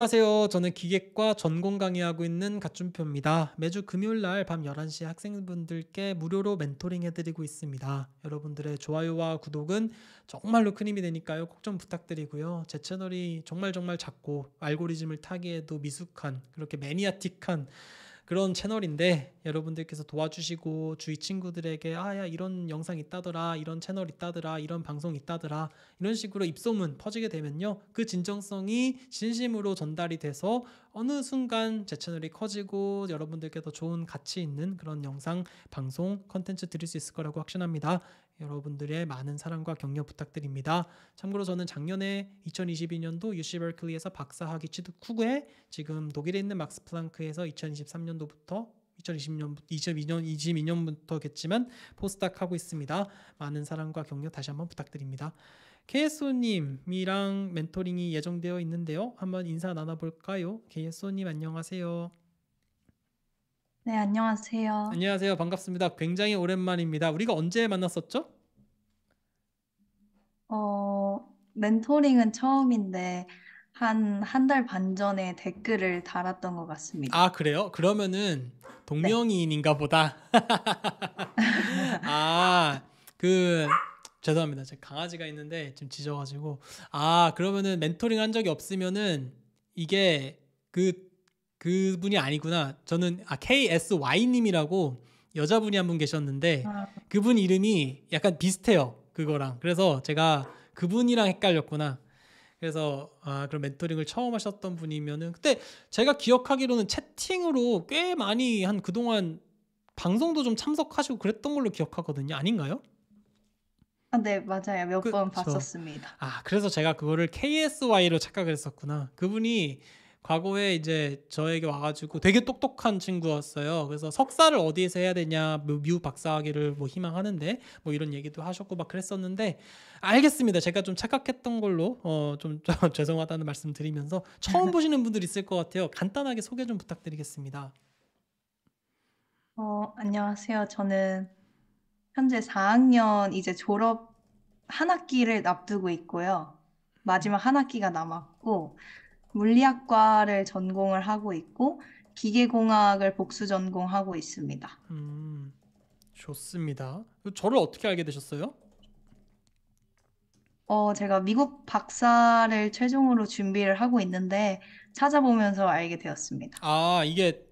안녕하세요. 저는 기계과 전공 강의하고 있는 갓준표입니다. 매주 금요일 날 밤 11시 학생분들께 무료로 멘토링 해드리고 있습니다. 여러분들의 좋아요와 구독은 정말로 큰 힘이 되니까요. 꼭 좀 부탁드리고요. 제 채널이 정말 정말 작고 알고리즘을 타기에도 미숙한 그렇게 매니아틱한 그런 채널인데 여러분들께서 도와주시고 주위 친구들에게 아야 이런 영상 있다더라 이런 채널 있다더라 이런 방송 있다더라 이런 식으로 입소문 퍼지게 되면요 그 진정성이 진심으로 전달이 돼서 어느 순간 제 채널이 커지고 여러분들께 더 좋은 가치 있는 그런 영상 방송 컨텐츠 드릴 수 있을 거라고 확신합니다 여러분들의 많은 사랑과 격려 부탁드립니다. 참고로 저는 작년에 2022년도 UC 버클리에서 박사학위 취득 후에 지금 독일에 있는 막스 플랑크에서 2023년도부터 2020년 22년 22년부터겠지만 포스닥 하고 있습니다. 많은 사랑과 격려 다시 한번 부탁드립니다. KSO님이랑 멘토링이 예정되어 있는데요. 한번 인사 나눠볼까요? KSO님 안녕하세요. 네, 안녕하세요. 안녕하세요. 반갑습니다. 굉장히 오랜만입니다. 우리가 언제 만났었죠? 어, 멘토링은 처음인데 한 한 달 반 전에 댓글을 달았던 것 같습니다. 아, 그래요? 그러면은 동명이인인가 보다. 네. 아, 그 죄송합니다. 제 강아지가 있는데 지금 짖어가지고 아 그러면은 멘토링 한 적이 없으면은 이게 그 그분이 아니구나. 저는 아 KSY님이라고 여자분이 한 분 계셨는데 아. 그분 이름이 약간 비슷해요. 그거랑. 그래서 제가 그분이랑 헷갈렸구나. 그래서 아그런 멘토링을 처음 하셨던 분이면은 그때 제가 기억하기로는 채팅으로 꽤 많이 한 그동안 방송도 좀 참석하시고 그랬던 걸로 기억하거든요. 아닌가요? 아, 네, 맞아요. 몇번 그, 봤었습니다. 아, 그래서 제가 그거를 KSY로 착각을 했었구나. 그분이 과거에 이제 저에게 와가지고 되게 똑똑한 친구였어요. 그래서 석사를 어디에서 해야 되냐, 미국 뭐 박사학위를 뭐 희망하는데 뭐 이런 얘기도 하셨고 막 그랬었는데 알겠습니다. 제가 좀 착각했던 걸로 어 좀 죄송하다는 말씀 드리면서 처음 보시는 분들 있을 것 같아요. 간단하게 소개 좀 부탁드리겠습니다. 어, 안녕하세요. 저는 현재 4학년 이제 졸업 한 학기를 앞두고 있고요. 마지막 한 학기가 남았고 물리학과를 전공을 하고 있고 기계공학을 복수 전공하고 있습니다. 음, 좋습니다. 저를 어떻게 알게 되셨어요? 어, 제가 미국 박사를 최종으로 준비를 하고 있는데 찾아보면서 알게 되었습니다. 아, 이게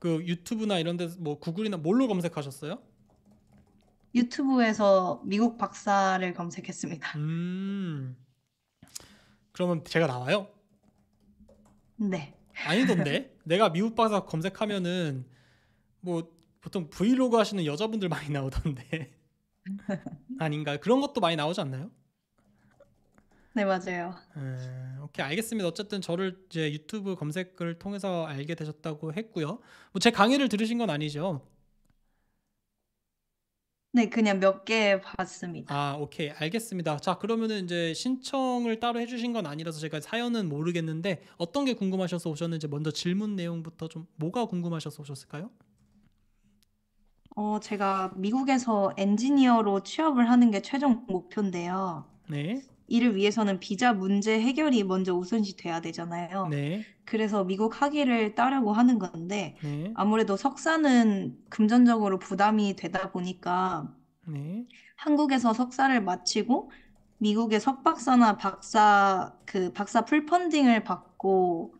그 유튜브나 이런 데서 뭐 구글이나 뭘로 검색하셨어요? 유튜브에서 미국 박사를 검색했습니다. 음. 그러면 제가 나와요? 네. 아니던데 내가 미국 박사 검색하면은 뭐 보통 브이로그 하시는 여자분들 많이 나오던데 아닌가 그런 것도 많이 나오지 않나요? 네 맞아요. 음, 오케이 알겠습니다. 어쨌든 저를 이제 유튜브 검색을 통해서 알게 되셨다고 했고요. 뭐 제 강의를 들으신 건 아니죠? 네, 그냥 몇 개 봤습니다. 아, 오케이. 알겠습니다. 자, 그러면은 이제 신청을 따로 해주신 건 아니라서 제가 사연은 모르겠는데 어떤 게 궁금하셔서 오셨는지 먼저 질문 내용부터 좀 뭐가 궁금하셔서 오셨을까요? 어, 제가 미국에서 엔지니어로 취업을 하는 게 최종 목표인데요. 네. 이를 위해서는 비자 문제 해결이 먼저 우선시 돼야 되잖아요. 네. 그래서 미국 학위를 따려고 하는 건데 네. 아무래도 석사는 금전적으로 부담이 되다 보니까 네. 한국에서 석사를 마치고 미국의 석박사나 박사 그 박사 풀펀딩을 받고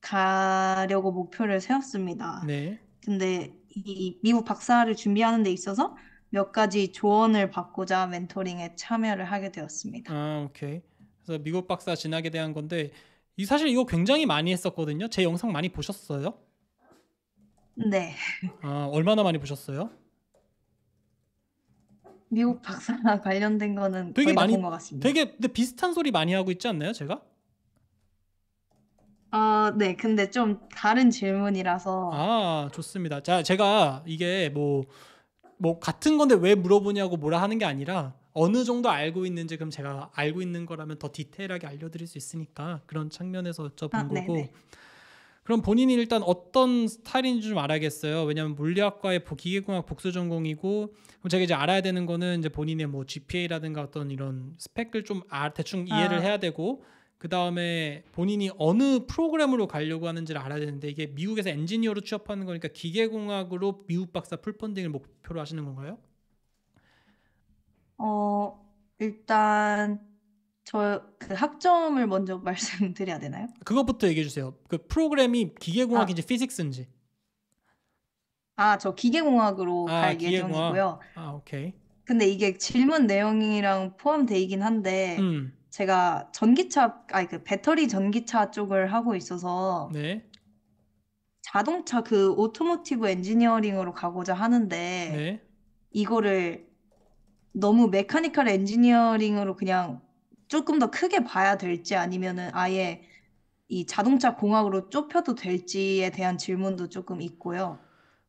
가려고 목표를 세웠습니다. 네. 근데 이 미국 박사를 준비하는 데 있어서 몇 가지 조언을 받고자 멘토링에 참여를 하게 되었습니다. 아, 오케이. 그래서 미국 박사 진학에 대한 건데 이 사실 이거 굉장히 많이 했었거든요. 제 영상 많이 보셨어요? 네. 아, 얼마나 많이 보셨어요? 미국 박사 관련된 거는 되게 많이 본것 같습니다. 되게 근데 비슷한 소리 많이 하고 있지 않나요, 제가? 아, 어, 네. 근데 좀 다른 질문이라서 아, 좋습니다. 자, 제가 이게 뭐뭐 같은 건데 왜 물어보냐고 뭐라 하는 게 아니라 어느 정도 알고 있는지 그럼 제가 알고 있는 거라면 더 디테일하게 알려드릴 수 있으니까 그런 측면에서 여쭤본 아, 네, 거고 네. 그럼 본인이 일단 어떤 스타일인지 좀 알아야겠어요 왜냐하면 물리학과의 기계공학 복수 전공이고 그럼 제가 이제 알아야 되는 거는 이제 본인의 뭐 GPA라든가 어떤 이런 스펙을 좀 아, 대충 아. 이해를 아. 해야 되고 그 다음에 본인이 어느 프로그램으로 가려고 하는지를 알아야 되는데 이게 미국에서 엔지니어로 취업하는 거니까 기계공학으로 미국 박사 풀펀딩을 목표로 하시는 건가요? 어, 일단 저 그 학점을 먼저 말씀드려야 되나요? 그것부터 얘기해 주세요. 그 프로그램이 기계공학인지 아. 피직스인지. 아, 저 기계공학으로 아, 갈 기계공학. 예정이고요. 아, 오케이. 근데 이게 질문 내용이랑 포함되이긴 한데 음. 제가 전기차, 아니 그 배터리 전기차 쪽을 하고 있어서 네. 자동차 그 오토모티브 엔지니어링으로 가고자 하는데 네. 이거를 너무 메카니컬 엔지니어링으로 그냥 조금 더 크게 봐야 될지 아니면은 아예 이 자동차 공학으로 좁혀도 될지에 대한 질문도 조금 있고요.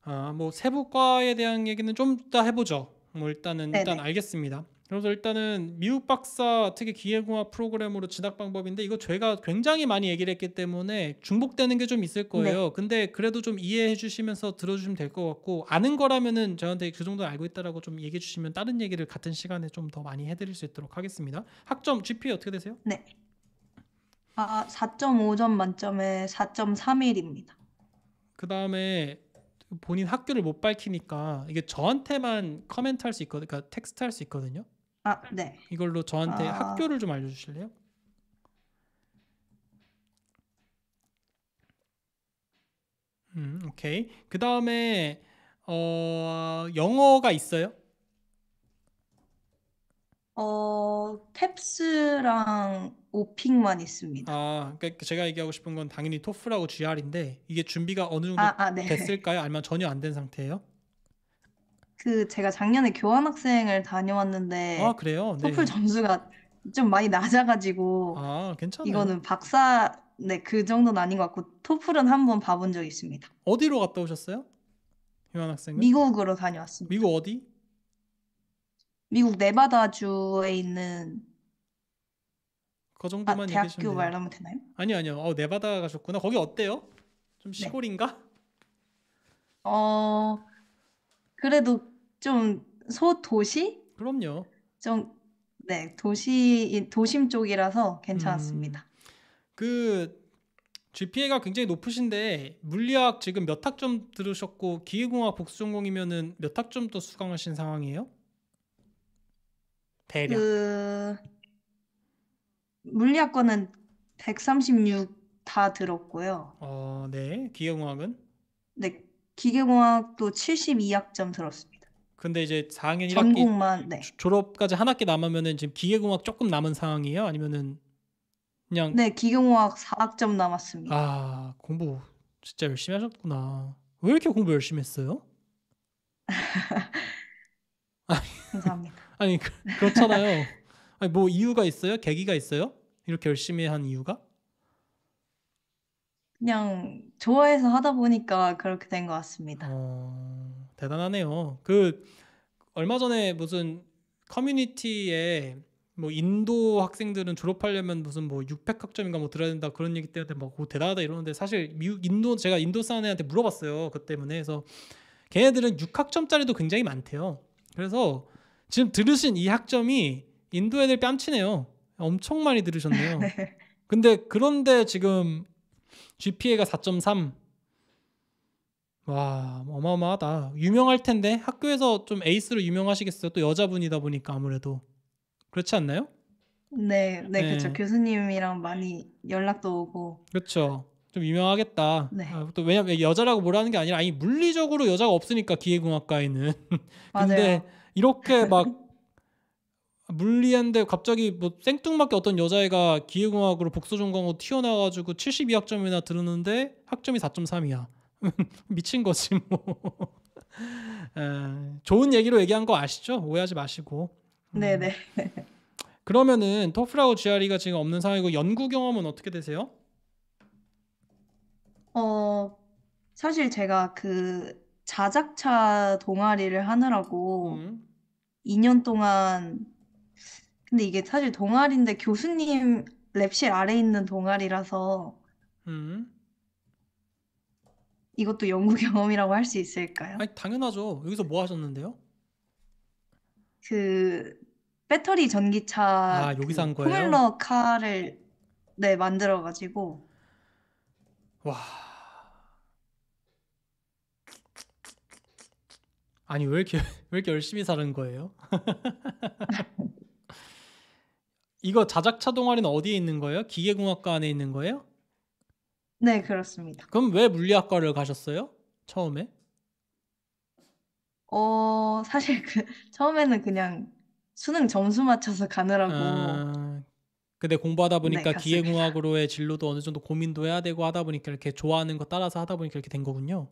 아, 뭐 세부과에 대한 얘기는 좀 이따 해보죠. 뭐 일단은 네, 일단 네네. 알겠습니다. 그래서 일단은 미국 박사 특히 기계공학 프로그램으로 진학 방법인데 이거 제가 굉장히 많이 얘기를 했기 때문에 중복되는 게 좀 있을 네. 거예요. 네. 근데 그래도 좀 이해해 주시면서 들어주시면 될 것 같고 아는 거라면은 저한테 그 정도 알고 있다라고 좀 얘기해 주시면 다른 얘기를 같은 시간에 좀 더 많이 해드릴 수 있도록 하겠습니다. 학점 GP 어떻게 되세요? 네. 아 4.5점 만점에 4.31입니다. 그 다음에 본인 학교를 못 밝히니까 이게 저한테만 커멘트 할수 있거든요. 그러니까 텍스트 할 수 있거든요. 아, 네. 이걸로 저한테 아... 학교를 좀 알려주실래요? 음, 오케이. 그 다음에 어, 영어가 있어요? 어, 탭스랑 오픽만 있습니다. 아, 그러니까 제가 얘기하고 싶은 건 당연히 토플하고 GR인데 이게 준비가 어느 정도 아, 아, 네. 됐을까요? 아니면 전혀 안 된 상태예요? 그 제가 작년에 교환학생을 다녀왔는데 아 그래요? 네. 토플 점수가 좀 많이 낮아 가지고 아 괜찮아요. 이거는 박사 네그 정도는 아닌 것 같고 토플은 한번 봐본 적이 있습니다. 어디로 갔다 오셨어요? 교환학생은? 미국으로 다녀왔습니다. 미국 어디? 미국 네바다주에 있는 그아 정도만 얘기해 주면 대학교 돼요. 말하면 되나요? 아니요, 아니요. 어, 네바다 가셨구나. 거기 어때요? 좀 네. 시골인가? 어 그래도 좀 소도시? 그럼요. 좀 네, 도시 도심 쪽이라서 괜찮았습니다. 음, 그 GPA가 굉장히 높으신데 물리학 지금 몇 학점 들으셨고 기계공학 복수 전공이면은 몇 학점 더 수강하신 상황이에요? 대략. 그 물리학과는 136 다 들었고요. 어, 네. 기계공학은? 네. 기계공학도 72학점 들었습니다. 근데 이제 4학년 1학기 전공만, 네. 졸업까지 한 학기 남으면은 지금 기계공학 조금 남은 상황이에요? 아니면은 그냥 네, 기계공학 4학점 남았습니다. 아, 공부 진짜 열심히 하셨구나. 왜 이렇게 공부 열심히 했어요? 아 감사합니다. 아니, 그, 그렇잖아요. 아니, 뭐 이유가 있어요? 계기가 있어요? 이렇게 열심히 한 이유가? 그냥 좋아해서 하다 보니까 그렇게 된 것 같습니다. 어... 대단하네요. 그 얼마 전에 무슨 커뮤니티에 뭐 인도 학생들은 졸업하려면 무슨 뭐 600학점인가 뭐 들어야 된다 그런 얘기 때문에 막 대단하다 이러는데 사실 미국 인도 제가 인도 사는 애한테 물어봤어요 그 때문에 그래서 걔네들은 6학점짜리도 굉장히 많대요 그래서 지금 들으신 이 학점이 인도 애들 뺨치네요 엄청 많이 들으셨네요 네. 근데 그런데 지금 GPA가 4.3와 어마어마하다. 유명할 텐데 학교에서 좀 에이스로 유명하시겠어요. 또 여자분이다 보니까 아무래도 그렇지 않나요? 네, 네, 네. 그렇죠. 교수님이랑 많이 연락도 오고. 그렇죠. 좀 유명하겠다. 네. 아, 또 왜냐면 여자라고 뭐라는 게 아니라 아니 물리적으로 여자가 없으니까 기계공학과에는. 근데 맞아요. 이렇게 막 물리한데 갑자기 뭐 생뚱맞게 어떤 여자애가 기계공학으로 복수 전공으로 튀어나와가지고 72학점이나 들었는데 학점이 4.3이야. 미친 거지 뭐. 아, 좋은 얘기로 얘기한 거 아시죠? 오해하지 마시고. 음. 네네. 그러면은 토프라우 GRE가 지금 없는 상황이고 연구 경험은 어떻게 되세요? 어 사실 제가 그 자작차 동아리를 하느라고 음. 2년 동안 근데 이게 사실 동아리인데 교수님 랩실 아래 있는 동아리라서 음. 이것도 연구 경험이라고 할 수 있을까요? 아니 당연하죠. 여기서 뭐 하셨는데요? 그 배터리 전기차 아, 여기서 한 그 거예요? 포뮬러 카를 네 만들어 가지고 와. 아니 왜 이렇게 왜 이렇게 열심히 사는 거예요? 이거 자작 차동아리는 어디에 있는 거예요? 기계공학과 안에 있는 거예요? 네, 그렇습니다. 그럼 왜 물리학과를 가셨어요? 처음에? 어, 사실 그 처음에는 그냥 수능 점수 맞춰서 가느라고 아, 근데 공부하다 네, 보니까 갔 기계공학으로의 진로도 어느 정도 고민도 해야 되고 하다 보니까 이렇게 좋아하는 거 따라서 하다 보니까 이렇게 된 거군요.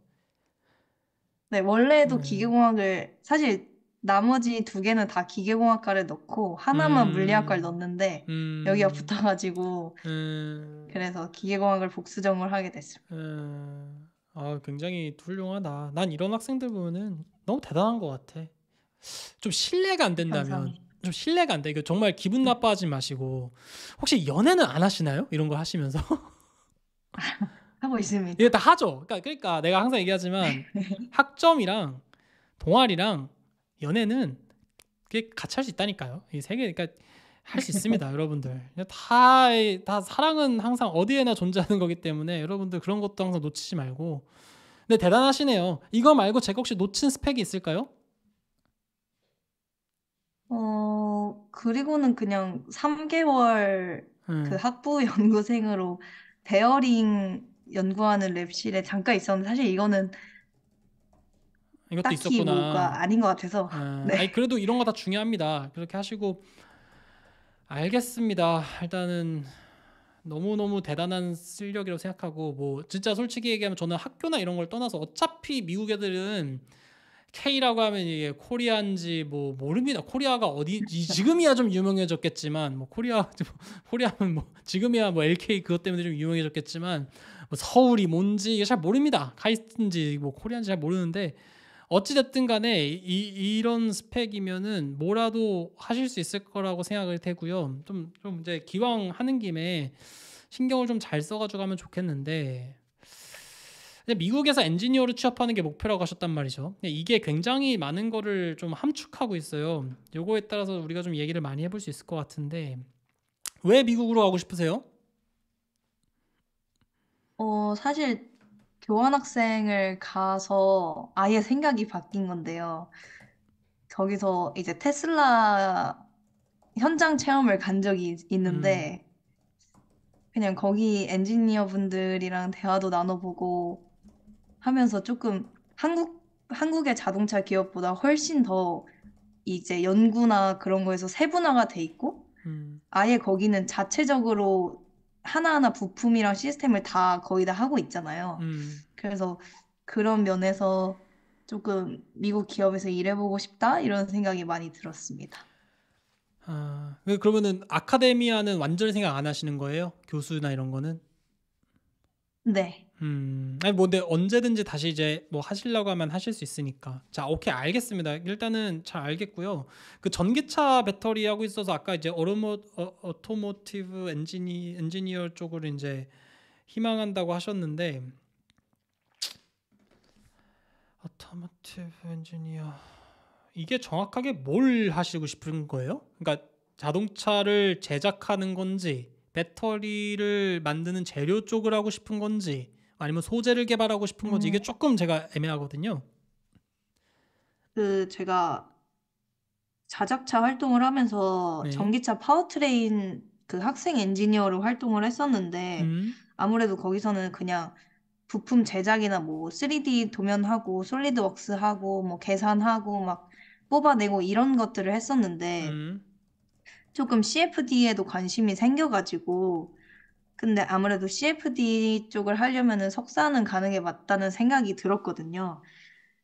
네, 원래도 음, 기계공학을 사실 나머지 두 개는 다 기계공학과를 넣고 하나만 음. 물리학과를 넣는데 음. 여기가 붙어가지고 음. 그래서 기계공학을 복수전공을 하게 됐습니다. 음. 아 굉장히 훌륭하다. 난 이런 학생들 보면은 너무 대단한 것 같아. 좀 신뢰가 안 된다면 감사합니다. 좀 신뢰가 안 돼. 이거 정말 기분 네. 나빠하지 마시고 혹시 연애는 안 하시나요? 이런 걸 하시면서 하고 있습니다. 이게 예, 다 하죠. 그러니까 그러니까 내가 항상 얘기하지만 네. 학점이랑 동아리랑 연애는 그게 같이 할 수 있다니까요. 이 세계 그러니까 할 수 있습니다, 여러분들. 다 다 사랑은 항상 어디에나 존재하는 거기 때문에 여러분들 그런 것도 항상 놓치지 말고. 근데 대단하시네요. 이거 말고 제가 혹시 놓친 스펙이 있을까요? 어, 그리고는 그냥 3개월 음. 그 학부 연구생으로 베어링 연구하는 랩실에 잠깐 있었는데 사실 이거는 이것도 딱히 있었구나. 아닌 것 같아서 아, 네. 아니 그래도 이런 거 다 중요합니다. 그렇게 하시고 알겠습니다. 일단은 너무너무 대단한 실력이라고 생각하고 뭐 진짜 솔직히 얘기하면 저는 학교나 이런 걸 떠나서 어차피 미국 애들은 K라고 하면 이게 코리안지 뭐 모릅니다. 코리아가 어디 지금이야 좀 유명해졌겠지만 뭐 코리아 코리아는 뭐 지금이야 뭐 LK 그것 때문에 좀 유명해졌겠지만 뭐 서울이 뭔지 잘 모릅니다. 카이스트인지 뭐 코리안지 잘 모르는데 어찌됐든 간에 이, 이런 스펙이면은 뭐라도 하실 수 있을 거라고 생각을 되고요. 좀, 좀 이제 기왕 하는 김에 신경을 좀 잘 써가지고 가면 좋겠는데. 미국에서 엔지니어로 취업하는 게 목표라고 하셨단 말이죠. 이게 굉장히 많은 거를 좀 함축하고 있어요. 요거에 따라서 우리가 좀 얘기를 많이 해볼 수 있을 것 같은데 왜 미국으로 가고 싶으세요? 어 사실 교환학생을 가서 아예 생각이 바뀐 건데요. 거기서 이제 테슬라 현장 체험을 간 적이 음, 있는데, 그냥 거기 엔지니어 분들이랑 대화도 나눠보고 하면서 조금 한국, 한국의 자동차 기업보다 훨씬 더 이제 연구나 그런 거에서 세분화가 돼 있고, 음. 아예 거기는 자체적으로 하나하나 부품이랑 시스템을 다 거의 다 하고 있잖아요. 음. 그래서 그런 면에서 조금 미국 기업에서 일해보고 싶다 이런 생각이 많이 들었습니다. 아, 그러면은 아카데미아는 완전 히 생각 안 하시는 거예요? 교수나 이런 거는? 네. 음, 아니 뭐근 언제든지 다시 이제 뭐 하시려고 하면 하실 수 있으니까. 자, 오케이 알겠습니다. 일단은 잘 알겠고요. 그 전기차 배터리하고 있어서 아까 이제 어르모 어, 토모티브 엔지니 엔지니어 쪽으로 이제 희망한다고 하셨는데 어토모티브 엔지니어 이게 정확하게 뭘 하시고 싶은 거예요? 그러니까 자동차를 제작하는 건지 배터리를 만드는 재료 쪽을 하고 싶은 건지 아니면 소재를 개발하고 싶은 건지 이게 음. 조금 제가 애매하거든요. 그 제가 자작차 활동을 하면서 네. 전기차 파워트레인 그 학생 엔지니어로 활동을 했었는데 음. 아무래도 거기서는 그냥 부품 제작이나 뭐 3D 도면하고 솔리드웍스 하고 뭐 계산하고 막 뽑아내고 이런 것들을 했었는데 음. 조금 CFD에도 관심이 생겨가지고 근데 아무래도 CFD 쪽을 하려면은 석사는 가는 게 맞다는 생각이 들었거든요.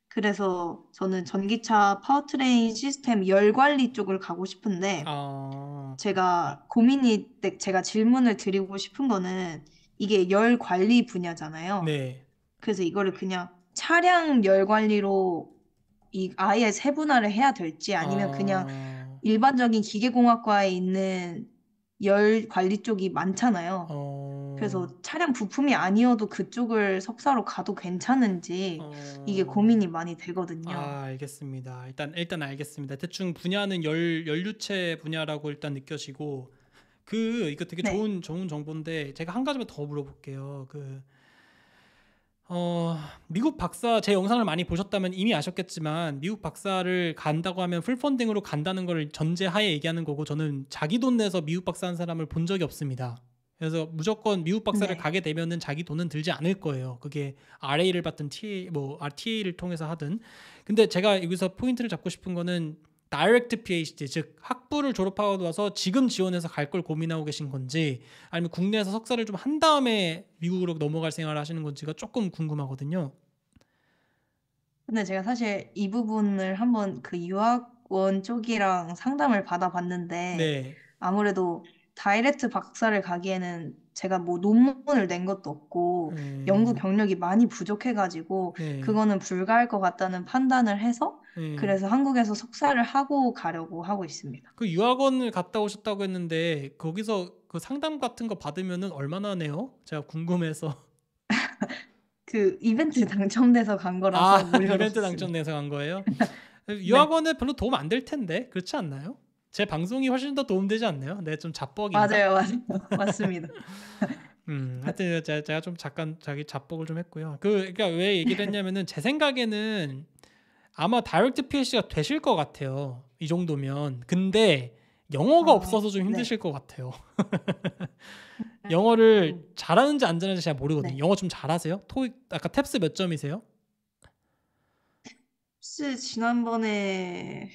그래서 저는 전기차 파워트레인 시스템 열 관리 쪽을 가고 싶은데 어... 제가 고민이 제가 질문을 드리고 싶은 거는 이게 열 관리 분야잖아요. 네. 그래서 이거를 그냥 차량 열 관리로 이 아예 세분화를 해야 될지 아니면 어... 그냥 아. 일반적인 기계공학과에 있는 열 관리 쪽이 많잖아요. 어... 그래서 차량 부품이 아니어도 그쪽을 석사로 가도 괜찮은지 어... 이게 고민이 많이 되거든요. 아, 알겠습니다. 일단 일단 알겠습니다. 대충 분야는 열 연료체 분야라고 일단 느껴지고 그 이거 되게 네. 좋은 좋은 정보인데 제가 한 가지만 더 물어볼게요. 그 어, 미국 박사 제 영상을 많이 보셨다면 이미 아셨겠지만 미국 박사를 간다고 하면 풀펀딩으로 간다는 걸 전제하에 얘기하는 거고 저는 자기 돈 내서 미국 박사 한 사람을 본 적이 없습니다. 그래서 무조건 미국 박사를 네. 가게 되면은 자기 돈은 들지 않을 거예요. 그게 RA를 받든 TA 뭐 RTA를 통해서 하든. 근데 제가 여기서 포인트를 잡고 싶은 거는 다이렉트 PhD 즉 학부를 졸업하고 와서 지금 지원해서 갈 걸 고민하고 계신 건지 아니면 국내에서 석사를 좀 한 다음에 미국으로 넘어갈 생활을 하시는 건지가 조금 궁금하거든요. 근데 제가 사실 이 부분을 한번 그 유학원 쪽이랑 상담을 받아봤는데 네. 아무래도 다이렉트 박사를 가기에는 제가 뭐 논문을 낸 것도 없고 음. 연구 경력이 많이 부족해가지고 네. 그거는 불가할 것 같다는 판단을 해서 네. 그래서 한국에서 석사를 하고 가려고 하고 있습니다. 그 유학원을 갔다 오셨다고 했는데 거기서 그 상담 같은 거 받으면은 얼마나 내요? 제가 궁금해서. 그 이벤트 그 당첨돼서 간 거라서 아, 이벤트 당첨돼서 간 거예요? 네. 유학원에 네. 별로 도움 안 될 텐데 그렇지 않나요? 제 방송이 훨씬 더 도움되지 않나요? 네, 좀 자뻑이 맞아요, 맞아요, 맞습니다. 음, 하여튼 제가, 제가 좀 잠깐 자기 자뻑을 좀 했고요. 그 그러니까 왜 얘기를 했냐면은 제 생각에는 아마 다이렉트 p c 가 되실 것 같아요. 이 정도면. 근데 영어가 어, 없어서 좀 네. 힘드실 네. 것 같아요. 영어를 음. 잘하는지 안 잘하는지 잘 모르거든요. 네. 영어 좀 잘하세요? 토익 아까 탭스 몇 점이세요? 탭스 지난번에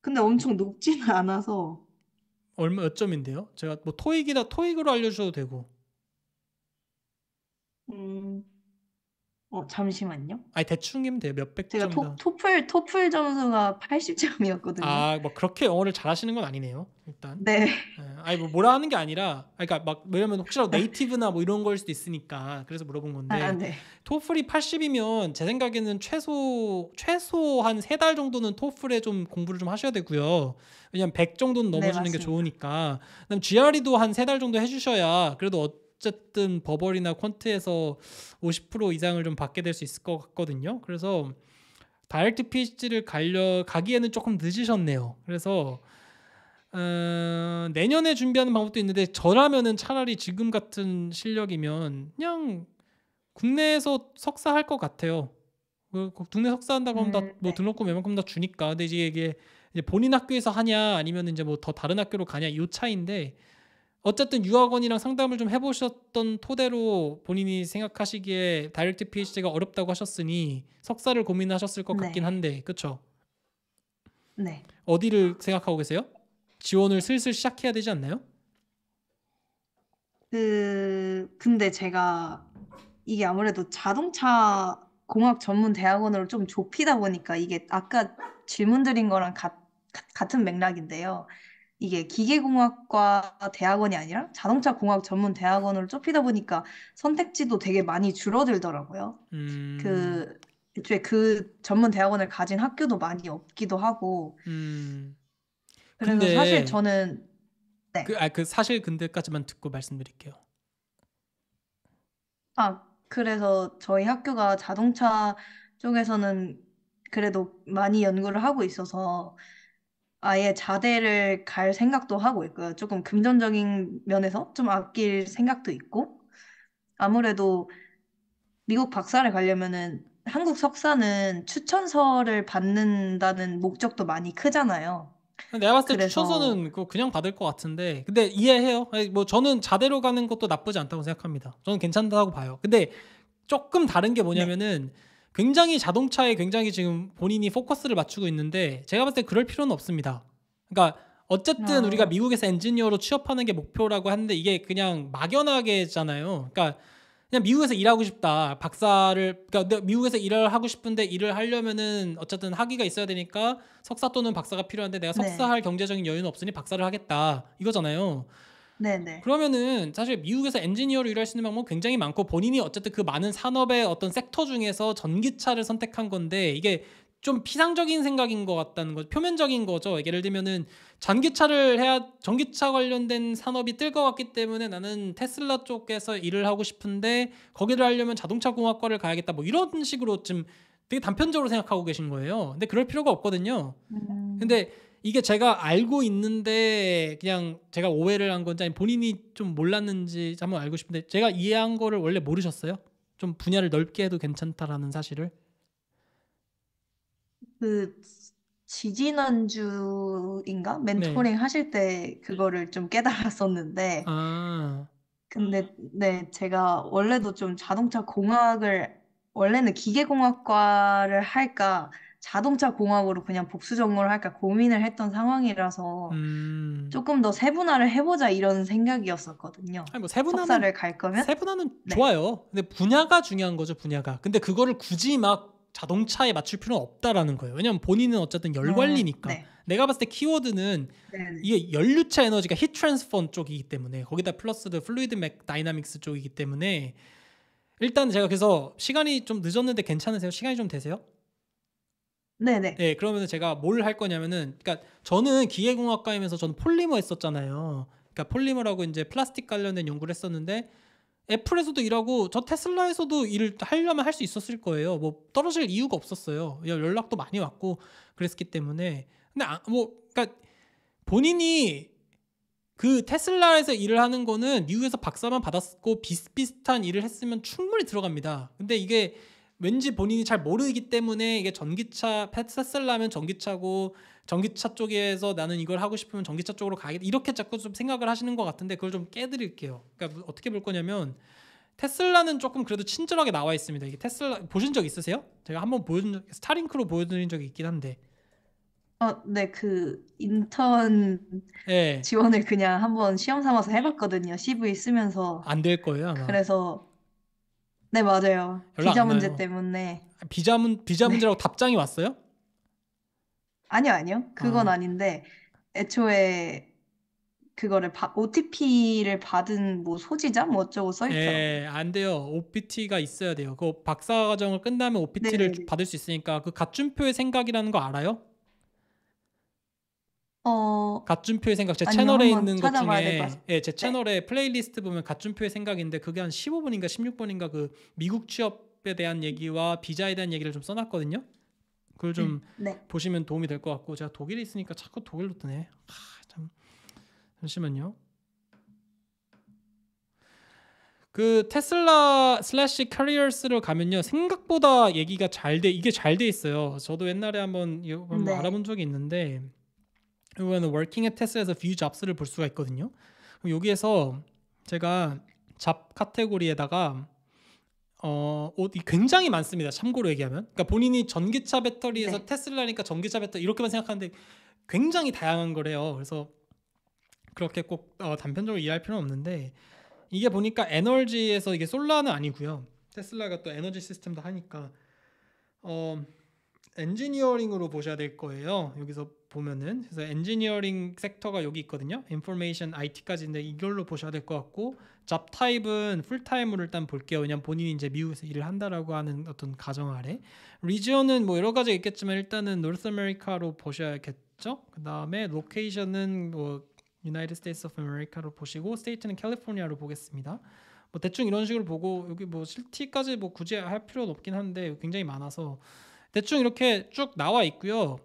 근데 엄청 높지는 않아서 얼마 몇 점인데요? 제가 뭐 토익이다 토익으로 알려주셔도 되고. 음. 어, 잠시만요. 아니 대충이면 돼요. 몇백 제가 점. 토, 나- 토플 토플 점수가 80점이었거든요. 아, 뭐 그렇게 영어를 잘하시는 건 아니네요. 일단. 네. 예, 아니 뭐 뭐라 하는 게 아니라, 그러니까 막 왜냐면 혹시라도 네이티브나 뭐 이런 걸 수도 있으니까 그래서 물어본 건데 아, 네. 토플이 80이면 제 생각에는 최소 최소 한세 달 정도는 토플에 좀 공부를 좀 하셔야 되고요. 왜냐면 100 정도는 네, 넘어주는 게 좋으니까. 그다 GRE도 한 세 달 정도 해주셔야 그래도 어, 어쨌든 버벌이나 퀀트에서 50% 이상을 좀 받게 될 수 있을 것 같거든요. 그래서 다이렉트 PH를 가려 가기에는 조금 늦으셨네요. 그래서 어, 내년에 준비하는 방법도 있는데 저라면은 차라리 지금 같은 실력이면 그냥 국내에서 석사 할것 같아요. 그, 그 국내 석사 한다고 하면 음, 다뭐 네. 등록금 웬만큼 다 주니까. 근데 이제 이게 이제 본인 학교에서 하냐 아니면 이제 뭐 더 다른 학교로 가냐 이 차인데 이 어쨌든 유학원이랑 상담을 좀 해보셨던 토대로 본인이 생각하시기에 다이렉트 PhD가 어렵다고 하셨으니 석사를 고민하셨을 것 네. 같긴 한데 그쵸? 네. 어디를 생각하고 계세요? 지원을 슬슬 시작해야 되지 않나요? 그 근데 제가 이게 아무래도 자동차 공학 전문 대학원으로 좀 좁히다 보니까 이게 아까 질문 드린 거랑 같, 같은 맥락인데요. 이게 기계공학과 대학원이 아니라 자동차 공학 전문 대학원으로 좁히다 보니까 선택지도 되게 많이 줄어들더라고요. 음... 그 애초에 그 전문 대학원을 가진 학교도 많이 없기도 하고. 음... 그래서 근데... 사실 저는 네. 그, 아, 그 사실 근데까지만 듣고 말씀드릴게요. 아 그래서 저희 학교가 자동차 쪽에서는 그래도 많이 연구를 하고 있어서 아예 자대를 갈 생각도 하고 있고요. 조금 금전적인 면에서 좀 아낄 생각도 있고 아무래도 미국 박사를 가려면은 한국 석사는 추천서를 받는다는 목적도 많이 크잖아요. 내가 봤을 때 그래서... 추천서는 그냥 받을 것 같은데 근데 이해해요. 뭐 저는 자대로 가는 것도 나쁘지 않다고 생각합니다. 저는 괜찮다고 봐요. 근데 조금 다른 게 네. 뭐냐면은 굉장히 자동차에 굉장히 지금 본인이 포커스를 맞추고 있는데 제가 봤을 때 그럴 필요는 없습니다. 그러니까 어쨌든 어. 우리가 미국에서 엔지니어로 취업하는 게 목표라고 하는데 이게 그냥 막연하게잖아요. 그러니까 그냥 미국에서 일하고 싶다. 박사를 그러니까 미국에서 일을 하고 싶은데 일을 하려면은 어쨌든 학위가 있어야 되니까 석사 또는 박사가 필요한데 내가 네. 석사할 네. 경제적인 여유는 없으니 박사를 하겠다. 이거잖아요. 네네. 그러면은 사실 미국에서 엔지니어로 일할 수 있는 방법 굉장히 많고 본인이 어쨌든 그 많은 산업의 어떤 섹터 중에서 전기차를 선택한 건데 이게 좀 피상적인 생각인 것 같다는 거죠. 표면적인 거죠. 예를 들면은 전기차를 해야 전기차 관련된 산업이 뜰 것 같기 때문에 나는 테슬라 쪽에서 일을 하고 싶은데 거기를 하려면 자동차 공학과를 가야겠다. 뭐 이런 식으로 좀 되게 단편적으로 생각하고 계신 거예요. 근데 그럴 필요가 없거든요. 음. 근데 이게 제가 알고 있는데 그냥 제가 오해를 한 건지 아니 본인이 좀 몰랐는지 한번 알고 싶은데 제가 이해한 거를 원래 모르셨어요? 좀 분야를 넓게 해도 괜찮다라는 사실을? 그 지지난주인가 멘토링 네. 하실 때 그거를 좀 깨달았었는데 아. 근데 네 제가 원래도 좀 자동차 공학을 원래는 기계공학과를 할까 자동차 공학으로 그냥 복수 전공을 할까 고민을 했던 상황이라서 음... 조금 더 세분화를 해보자 이런 생각이었었거든요. 아니 뭐 세분화는 석사를 갈 거면 세분화는 네. 좋아요. 근데 분야가 중요한 거죠 분야가. 근데 그거를 굳이 막 자동차에 맞출 필요는 없다라는 거예요. 왜냐면 하 본인은 어쨌든 열관리니까. 음, 어, 네. 내가 봤을 때 키워드는 네 이게 연료차 에너지가 히트 트랜스펀 쪽이기 때문에 거기다 플러스드 플루이드 맥 다이나믹스 쪽이기 때문에 일단 제가 그래서 시간이 좀 늦었는데 괜찮으세요? 시간이 좀 되세요? 네네. 네, 예, 그러면 제가 뭘 할 거냐면은, 그러니까 저는 기계공학과이면서 저는 폴리머 했었잖아요. 그러니까 폴리머라고 이제 플라스틱 관련된 연구를 했었는데 애플에서도 일하고 저 테슬라에서도 일을 하려면 할 수 있었을 거예요. 뭐 떨어질 이유가 없었어요. 연락도 많이 왔고 그랬기 때문에. 근데 아, 뭐 그러니까 본인이 그 테슬라에서 일을 하는 거는 미국에서 박사만 받았고 비슷비슷한 일을 했으면 충분히 들어갑니다. 근데 이게 왠지 본인이 잘 모르기 때문에 이게 전기차 패스하라면 전기차고 전기차 쪽에서 나는 이걸 하고 싶으면 전기차 쪽으로 가겠다 이렇게 자꾸 좀 생각을 하시는 것 같은데 그걸 좀 깨드릴게요. 그러니까 뭐 어떻게 볼 거냐면 테슬라는 조금 그래도 친절하게 나와 있습니다. 이게 테슬라 보신 적 있으세요? 제가 한번 보여준 적, 스타링크로 보여드린 적이 있긴 한데. 어, 네, 그 인턴 네. 지원을 그냥 한번 시험 삼아서 해봤거든요. CV 쓰면서. 안 될 거예요, 아마. 그래서 네, 맞아요. 별로 비자 안 문제 나요. 때문에. 아, 비자 문 비자 문제라고 네. 답장이 왔어요? 아니요, 아니요. 그건 아, 아닌데 애초에 그거를 받 OTP를 받은 뭐 소지자 뭐 어쩌고 써 있더라고요. 예, 안 돼요. OPT가 있어야 돼요. 그 박사 과정을 끝나면 OPT를 네. 받을 수 있으니까 그 가준표의 생각이라는 거 알아요? 어... 갓준표의 생각 제 아니요, 채널에 있는 것 중에 예, 제 네. 채널에 네. 플레이리스트 보면 갓준표의 생각인데 그게 한 15분인가 16분인가 그 미국 취업에 대한 얘기와 비자에 대한 얘기를 좀 써놨거든요. 그걸 좀 음, 네. 보시면 도움이 될 것 같고 제가 독일에 있으니까 자꾸 독일로 뜨네. 아, 참 잠시만요. 그 테슬라 슬래시 커리어스로 가면요 생각보다 얘기가 잘 돼 이게 잘 돼 있어요. 저도 옛날에 한번, 한번 네. 알아본 적이 있는데 이번에 working at tesla에서 view jobs를 볼 수가 있거든요. 여기에서 제가 잡 카테고리에다가 어, 옷 굉장히 많습니다. 참고로 얘기하면. 그러니까 본인이 전기차 배터리에서 네. 테슬라니까 전기차 배터리 이렇게만 생각하는데 굉장히 다양한 거래요. 그래서 그렇게 꼭 어, 단편적으로 이해할 필요는 없는데 이게 보니까 에너지에서 이게 솔라는 아니고요. 테슬라가 또 에너지 시스템도 하니까 어 엔지니어링으로 보셔야 될 거예요. 여기서 보면은 그래서 엔지니어링 섹터가 여기 있거든요. 인포메이션 IT까지인데 이걸로 보셔야 될 것 같고 잡 타입은 풀타임으로 일단 볼게요. 왜냐면 본인이 이제 미국에서 일을 한다라고 하는 어떤 가정 아래 리지언은 뭐 여러 가지 있겠지만 일단은 노스 아메리카로 보셔야겠죠. 그 다음에 로케이션은 뭐 유나이티드 스테이츠 오브 아메리카로 보시고 스테이트는 캘리포니아로 보겠습니다. 뭐 대충 이런 식으로 보고 여기 뭐 실티까지 뭐 굳이 할 필요는 없긴 한데 굉장히 많아서 대충 이렇게 쭉 나와 있고요.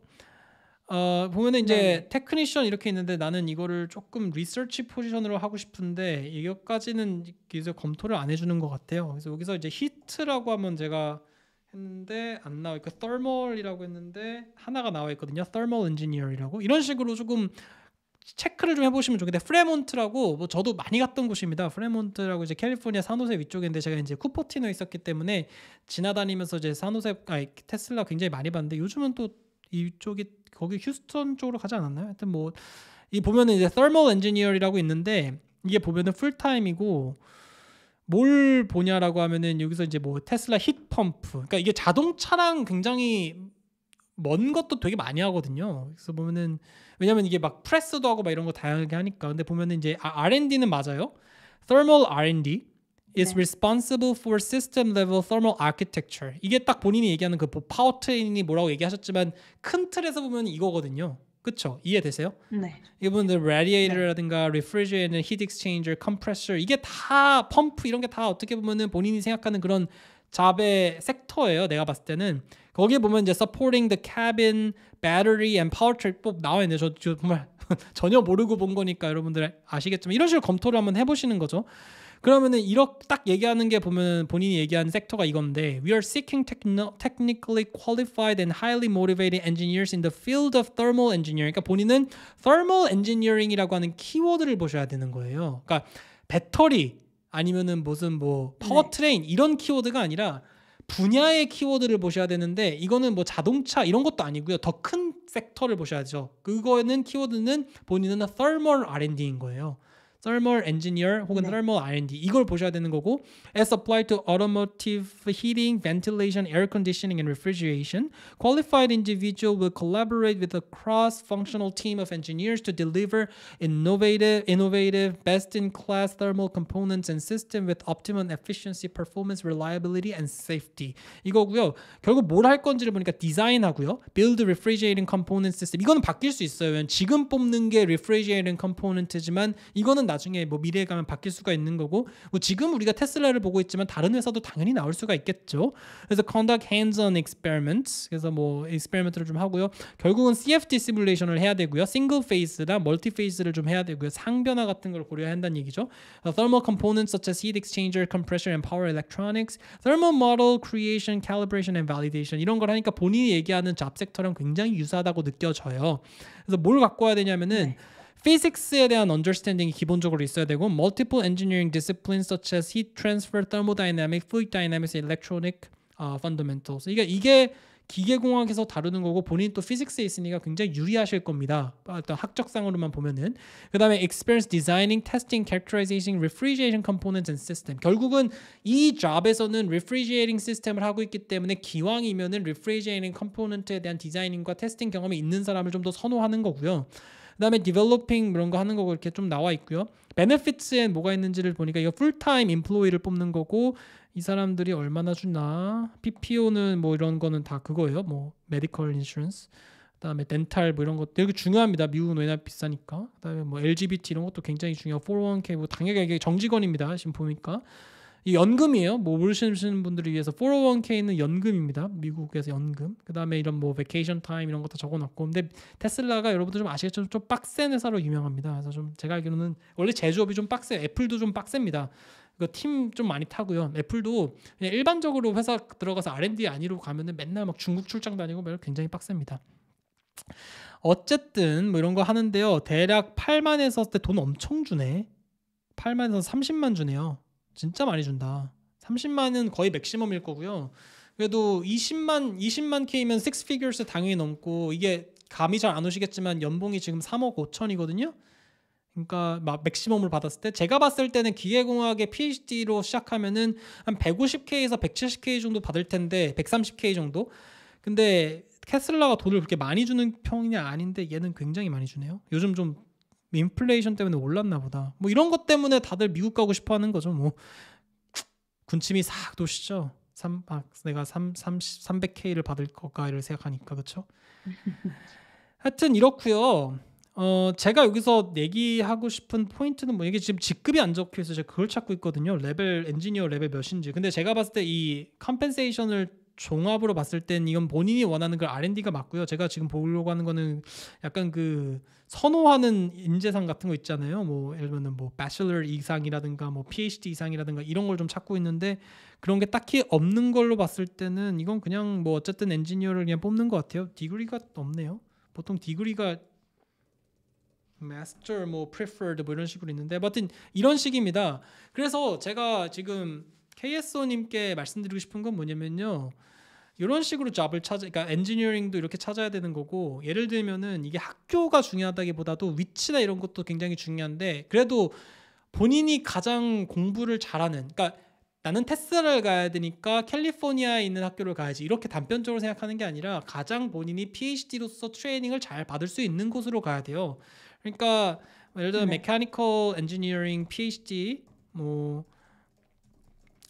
어, 보면은 이제 네. 테크니션 이렇게 있는데 나는 이거를 조금 리서치 포지션으로 하고 싶은데 이것까지는 그래서 검토를 안 해주는 것 같아요. 그래서 여기서 이제 히트라고 하면 제가 했는데 안 나와 있고 그러니까 thermal이라고 했는데 하나가 나와 있거든요. thermal engineer이라고 이런 식으로 조금 체크를 좀 해보시면 좋겠는데 프레몬트라고 뭐 저도 많이 갔던 곳입니다. 프레몬트라고 이제 캘리포니아 산호세 위쪽인데 제가 이제 쿠퍼티노에 있었기 때문에 지나다니면서 이제 산호세 아 테슬라 굉장히 많이 봤는데 요즘은 또 이쪽이 거기 휴스턴 쪽으로 가지 않았나요? 하여튼 뭐이 보면은 이제 thermal engineer이라고 있는데 이게 보면은 풀타임이고 뭘 보냐라고 하면은 여기서 이제 뭐 테슬라 힛 펌프. 그러니까 이게 자동차랑 굉장히 먼 것도 되게 많이 하거든요. 그래서 보면은 왜냐면 이게 막 프레스도 하고 막 이런 거 다양하게 하니까. 근데 보면은 이제 아, R&D는 맞아요. thermal R&D. is 네. responsible for system level thermal architecture. 이게 딱 본인이 얘기하는 그 파워트레인이 뭐라고 얘기하셨지만 큰 틀에서 보면 이거거든요. 그쵸? 이해되세요? 네. 이분들 레디에이터라든가 네. refrigerator, heat e x 이게 다 펌프 이런 게 다 어떻게 보면은 본인이 생각하는 그런 잡의 섹터예요. 내가 봤을 때는 거기에 보면 이제 supporting the cabin, battery and p o w e r t r i n 법 나와 있네요. 저, 저 정말 전혀 모르고 본 거니까 여러분들 아시겠지만 이런 식으로 검토를 한번 해보시는 거죠. 그러면은 이렇게 딱 얘기하는 게 보면 본인이 얘기하는 섹터가 이건데 We are seeking techno, technically qualified and highly motivated engineers in the field of thermal engineering. 그러니까 본인은 thermal engineering이라고 하는 키워드를 보셔야 되는 거예요. 그러니까 배터리 아니면은 무슨 뭐 파워트레인 네. 이런 키워드가 아니라 분야의 키워드를 보셔야 되는데 이거는 뭐 자동차 이런 것도 아니고요. 더 큰 섹터를 보셔야죠. 그거는 키워드는 본인은 thermal R&D인 거예요. thermal engineer 혹은 네. thermal R&D 이걸 보셔야 되는 거고 as applied to automotive heating, ventilation, air conditioning and refrigeration, qualified individual will collaborate with a cross-functional team of engineers to deliver innovative, innovative, best-in-class thermal components and system with optimum efficiency, performance, reliability and safety. 이거고요. 결국 뭘할 건지를 보니까 디자인하고요. build refrigerating component system. 이거는 바뀔 수 있어요. 지금 뽑는 게 refrigerating component지만 이거는 나 나중에 뭐 미래에 가면 바뀔 수가 있는 거고 뭐 지금 우리가 테슬라를 보고 있지만 다른 회사도 당연히 나올 수가 있겠죠. 그래서 conduct hands-on experiments 그래서 뭐 experiments 좀 하고요. 결국은 CFD 시뮬레이션을 해야 되고요. single p h a s e 나 multi p h a s e 를좀 해야 되고요. 상변화 같은 걸 고려해야 한다는 얘기죠. thermal components such as heat exchanger, compressor and power electronics, thermal model creation, calibration and validation 이런 걸 하니까 본인이 얘기하는 잡 섹터랑 굉장히 유사하다고 느껴져요. 그래서 뭘 바꿔야 되냐면은 네. physics에 대한 understanding이 기본적으로 있어야 되고 multiple engineering disciplines such as heat transfer, thermodynamics, fluid dynamics, electronic uh, fundamentals. 그러니까 이게 기계공학에서 다루는 거고 본인 또 피직스에 있으니까 굉장히 유리하실 겁니다. 일단 학적상으로만 보면은 그 다음에 experience designing, testing, c h a r a c t e r i z i n g refrigeration components and system. 결국은 이 잡에서는 refrigerating system을 하고 있기 때문에 기왕이면은 refrigerating component에 대한 디자인과 테스팅 경험이 있는 사람을 좀 더 선호하는 거고요. 그다음에 디벨 v 핑 l 이런 거 하는 거고 이렇게 좀 나와 있고요. b e n e 엔 뭐가 있는지를 보니까 이거 풀타임 인플로이를 뽑는 거고 이 사람들이 얼마나 주나 PPO는 뭐 이런 거는 다 그거예요. 뭐 medical 그다음에 덴탈 뭐 이런 것 되게 중요합니다. 미국은 왜나 비싸니까. 그다음에 뭐 LGBT 이런 것도 굉장히 중요 401k 뭐 당연히 이게 정직원입니다. 지금 보니까. 이 연금이에요. 뭐 모르시는 분들을 위해서 401k는 연금입니다. 미국에서 연금. 그다음에 이런 뭐 베케이션 타임 이런 것도 적어놨고. 근데 테슬라가 여러분들 좀 아시겠지만 좀 빡센 회사로 유명합니다. 그래서 좀 제가 알기로는 원래 제조업이 좀 빡세. 애플도 좀 빡셉니다. 그 팀 좀 많이 타고요. 애플도 그냥 일반적으로 회사 들어가서 R&D 아니로 가면은 맨날 막 중국 출장 다니고 막 굉장히 빡셉니다. 어쨌든 뭐 이런 거 하는데요. 대략 8만에서 때돈 엄청 주네. 8만에서 30만 주네요. 진짜 많이 준다. 30만은 거의 맥시멈일 거고요. 그래도 20만 20만 K면 6 figures 당연히 넘고 이게 감이 잘 안 오시겠지만 연봉이 지금 3억 5천이거든요. 그러니까 막 맥시멈을 받았을 때 제가 봤을 때는 기계공학의 PhD로 시작하면은 한 150K에서 170K 정도 받을 텐데 130K 정도. 근데 캐슬라가 돈을 그렇게 많이 주는 평이 아닌데 얘는 굉장히 많이 주네요. 요즘 좀 인플레이션 때문에 올랐나 보다. 뭐 이런 것 때문에 다들 미국 가고 싶어 하는 거죠. 뭐 군침이 싹 도시죠. 3, 아, 내가 3, 3, 0 0 k 를 받을 것가를 생각하니까 그렇죠. 하여튼 이렇고요. 어, 제가 여기서 얘기하고 싶은 포인트는 뭐 이게 지금 직급이 안 적혀 있어서 제가 그걸 찾고 있거든요. 레벨 엔지니어 레벨 몇인지. 근데 제가 봤을 때 이 컴펜세이션을 종합으로 봤을 땐 이건 본인이 원하는 걸 그 R&D가 맞고요. 제가 지금 보려고 하는 거는 약간 그 선호하는 인재상 같은 거 있잖아요. 뭐 예를 들면 뭐 bachelor 이상이라든가 뭐 PhD 이상이라든가 이런 걸 좀 찾고 있는데 그런 게 딱히 없는 걸로 봤을 때는 이건 그냥 뭐 어쨌든 엔지니어를 그냥 뽑는 것 같아요. 디그리가 없네요. 보통 디그리가 master 뭐 preferred 뭐 이런 식으로 있는데 아무튼 이런 식입니다. 그래서 제가 지금 KSO님께 말씀드리고 싶은 건 뭐냐면요. 이런 식으로 잡을 찾아, 그러니까 엔지니어링도 이렇게 찾아야 되는 거고, 예를 들면은 이게 학교가 중요하다기보다도 위치나 이런 것도 굉장히 중요한데, 그래도 본인이 가장 공부를 잘하는, 그러니까 나는 테스라를 가야 되니까 캘리포니아에 있는 학교를 가야지 이렇게 단편적으로 생각하는 게 아니라 가장 본인이 PhD로서 트레이닝을 잘 받을 수 있는 곳으로 가야 돼요. 그러니까 예를 들어 네. 메카니컬 엔지니어링 PhD 뭐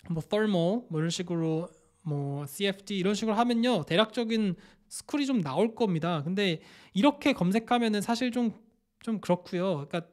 뭐 thermal 뭐 이런 식으로 뭐 CFD 이런 식으로 하면요 대략적인 스쿨이 좀 나올 겁니다. 근데 이렇게 검색하면은 사실 좀 좀 그렇고요. 그러니까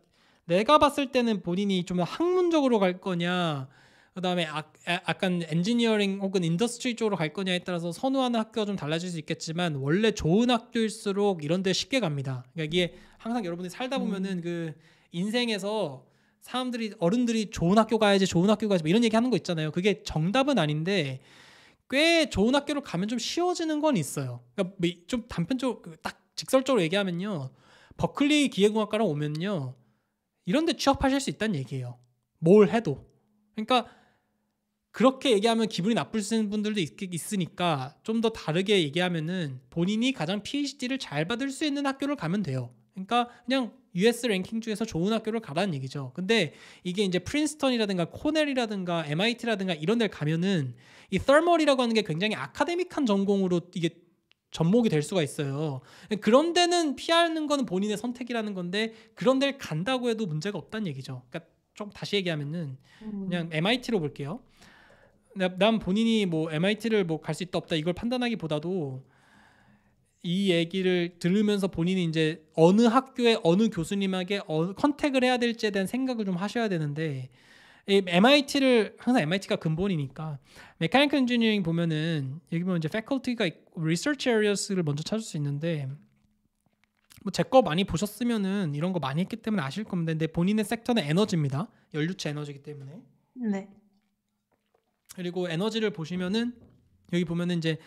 내가 봤을 때는 본인이 좀 학문적으로 갈 거냐 그다음에 아, 약간 엔지니어링 혹은 인더스트리 쪽으로 갈 거냐에 따라서 선호하는 학교가 좀 달라질 수 있겠지만 원래 좋은 학교일수록 이런 데 쉽게 갑니다. 그러니까 이게 항상 여러분이 살다 음. 보면은 음. 그 인생에서 사람들이 어른들이 좋은 학교 가야지 좋은 학교 가야지 뭐 이런 얘기 하는 거 있잖아요. 그게 정답은 아닌데 꽤 좋은 학교를 가면 좀 쉬워지는 건 있어요. 그러니까 뭐 좀 단편적으로 그 딱 직설적으로 얘기하면요. 버클리 기계공학과랑 오면요. 이런 데 취업하실 수 있다는 얘기예요. 뭘 해도. 그러니까 그렇게 얘기하면 기분이 나쁘시는 분들도 있, 으니까 좀 더 다르게 얘기하면은 본인이 가장 PhD를 잘 받을 수 있는 학교를 가면 돼요. 그러니까 그냥 US 랭킹 중에서 좋은 학교를 가라는 얘기죠. 근데 이게 이제 프린스턴이라든가 코넬이라든가 MIT라든가 이런 데를 가면은 이 thermal이라고 하는 게 굉장히 아카데믹한 전공으로 이게 접목이 될 수가 있어요. 그런 데는 피하는 거는 본인의 선택이라는 건데 그런 데를 간다고 해도 문제가 없다는 얘기죠. 그러니까 좀 다시 얘기하면은 음. 그냥 MIT로 볼게요. 난 본인이 뭐 MIT를 뭐 갈 수 있다 없다 이걸 판단하기보다도 이 얘기를 들으면서 본인이 이제 어느 학교에 어느 교수님에게 어, 컨택을 해야 될지에 대한 생각을 좀 하셔야 되는데 이 MIT를 항상 MIT가 근본이니까 메카니컬 엔지니어링 보면은 여기 보면 이제 faculty가 research areas를 먼저 찾을 수 있는데 뭐제거 많이 보셨으면은 이런 거 많이 했기 때문에 아실 겁니다. 근데 본인의 섹터는 에너지입니다. 연료체 에너지기 때문에. 네. 그리고 에너지를 보시면은 여기 보면은 이제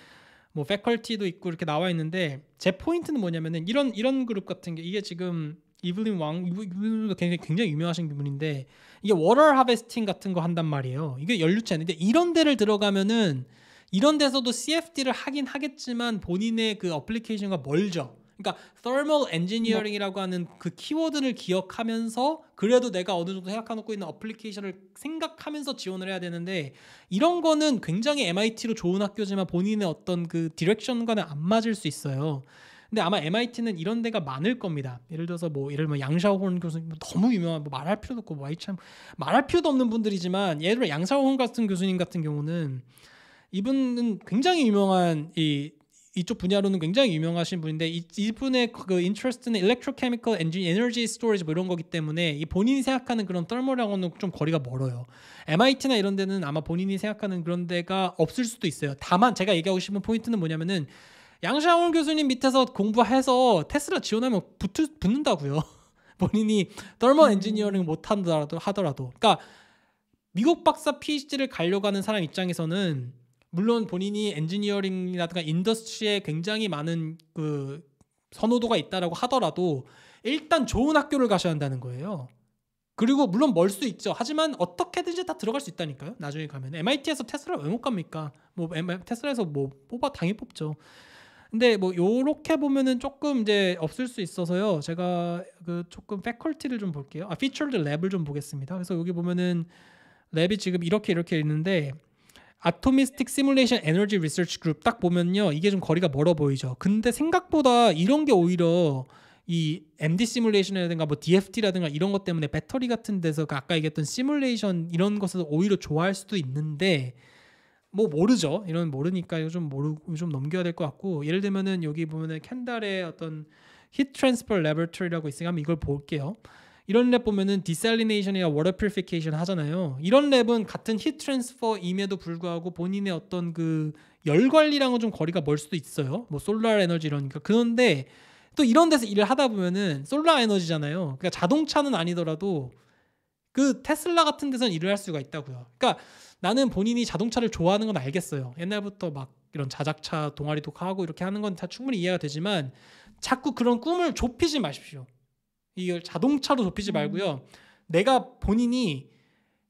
뭐 패컬티도 있고 이렇게 나와 있는데 제 포인트는 뭐냐면은 이런 이런 그룹 같은 게 이게 지금 이블린 왕이블도 굉장히 굉장히 유명하신 분인데 이게 워럴 하베스팅 같은 거 한단 말이에요. 이게 연루치 않는데 이런 데를 들어가면은 이런 데서도 CFD를 하긴 하겠지만 본인의 그 어플리케이션과 멀죠. 그러니까 thermal engineering이라고 하는 그 키워드를 기억하면서 그래도 내가 어느 정도 생각해놓고 있는 어플리케이션을 생각하면서 지원을 해야 되는데 이런 거는 굉장히 MIT로 좋은 학교지만 본인의 어떤 그 디렉션과는 안 맞을 수 있어요. 근데 아마 MIT는 이런 데가 많을 겁니다. 예를 들어서 뭐 예를 들면 양샤오홍 교수님 뭐 너무 유명한 뭐 말할 필요도 없고 와이참 뭐 말할 필요도 없는 분들이지만 예를 들어 양샤오홍 같은 교수님 같은 경우는 이분은 굉장히 유명한 이 이쪽 분야로는 굉장히 유명하신 분인데 이, 이분의 그 인트레스트는 electrochemical e n g i n e e n e r g y storage 뭐 이런 거기 때문에 이 본인이 생각하는 그런 thermal하고는 좀 거리가 멀어요. MIT나 이런 데는 아마 본인이 생각하는 그런 데가 없을 수도 있어요. 다만 제가 얘기하고 싶은 포인트는 뭐냐면은 양샤올 교수님 밑에서 공부해서 테슬라 지원하면 붙 붙는다고요. 본인이 thermal engineering 못한다 하더라도. 그러니까 미국 박사 PhD를 가려고 하는 사람 입장에서는 물론 본인이 엔지니어링이라든가 인더스트리에 굉장히 많은 그 선호도가 있다라고 하더라도 일단 좋은 학교를 가셔야 한다는 거예요. 그리고 물론 멀 수 있죠. 하지만 어떻게든지 다 들어갈 수 있다니까요. 나중에 가면 MIT에서 테슬라 왜 못 갑니까? 뭐 테슬라에서 뭐 뽑아 당연 뽑죠. 근데 뭐 요렇게 보면은 조금 이제 없을 수 있어서요. 제가 그 조금 패컬티를 좀 볼게요. 아 피처드 랩을 좀 보겠습니다. 그래서 여기 보면은 랩이 지금 이렇게 이렇게 있는데 아토미스틱 시뮬레이션 에너지 리서치 그룹 딱 보면요. 이게 좀 거리가 멀어 보이죠. 근데 생각보다 이런 게 오히려 이 MD 시뮬레이션이라든가 뭐 DFT라든가 이런 것 때문에 배터리 같은 데서 아까 얘기했던 시뮬레이션 이런 것을 오히려 좋아할 수도 있는데 뭐 모르죠. 이런 모르니까 이거 좀 모르고 좀 넘겨야 될 것 같고 예를 들면은 여기 보면은 캔달의 어떤 히트 트랜스퍼 레버토리라고 있으니까 이걸 볼게요. 이런 랩 보면은 디셀리네이션이나 워터 퓨리피케이션 하잖아요. 이런 랩은 같은 히 트랜스퍼임에도 불구하고 본인의 어떤 그 열 관리랑은 좀 거리가 멀 수도 있어요. 뭐 솔라 에너지 이러니까 그런데 또 이런 데서 일을 하다 보면은 솔라 에너지잖아요. 그러니까 자동차는 아니더라도 그 테슬라 같은 데선 일을 할 수가 있다고요. 그러니까 나는 본인이 자동차를 좋아하는 건 알겠어요. 옛날부터 막 이런 자작차 동아리도 하고 이렇게 하는 건 다 충분히 이해가 되지만 자꾸 그런 꿈을 좁히지 마십시오. 이걸 자동차로 좁히지 음. 말고요. 내가 본인이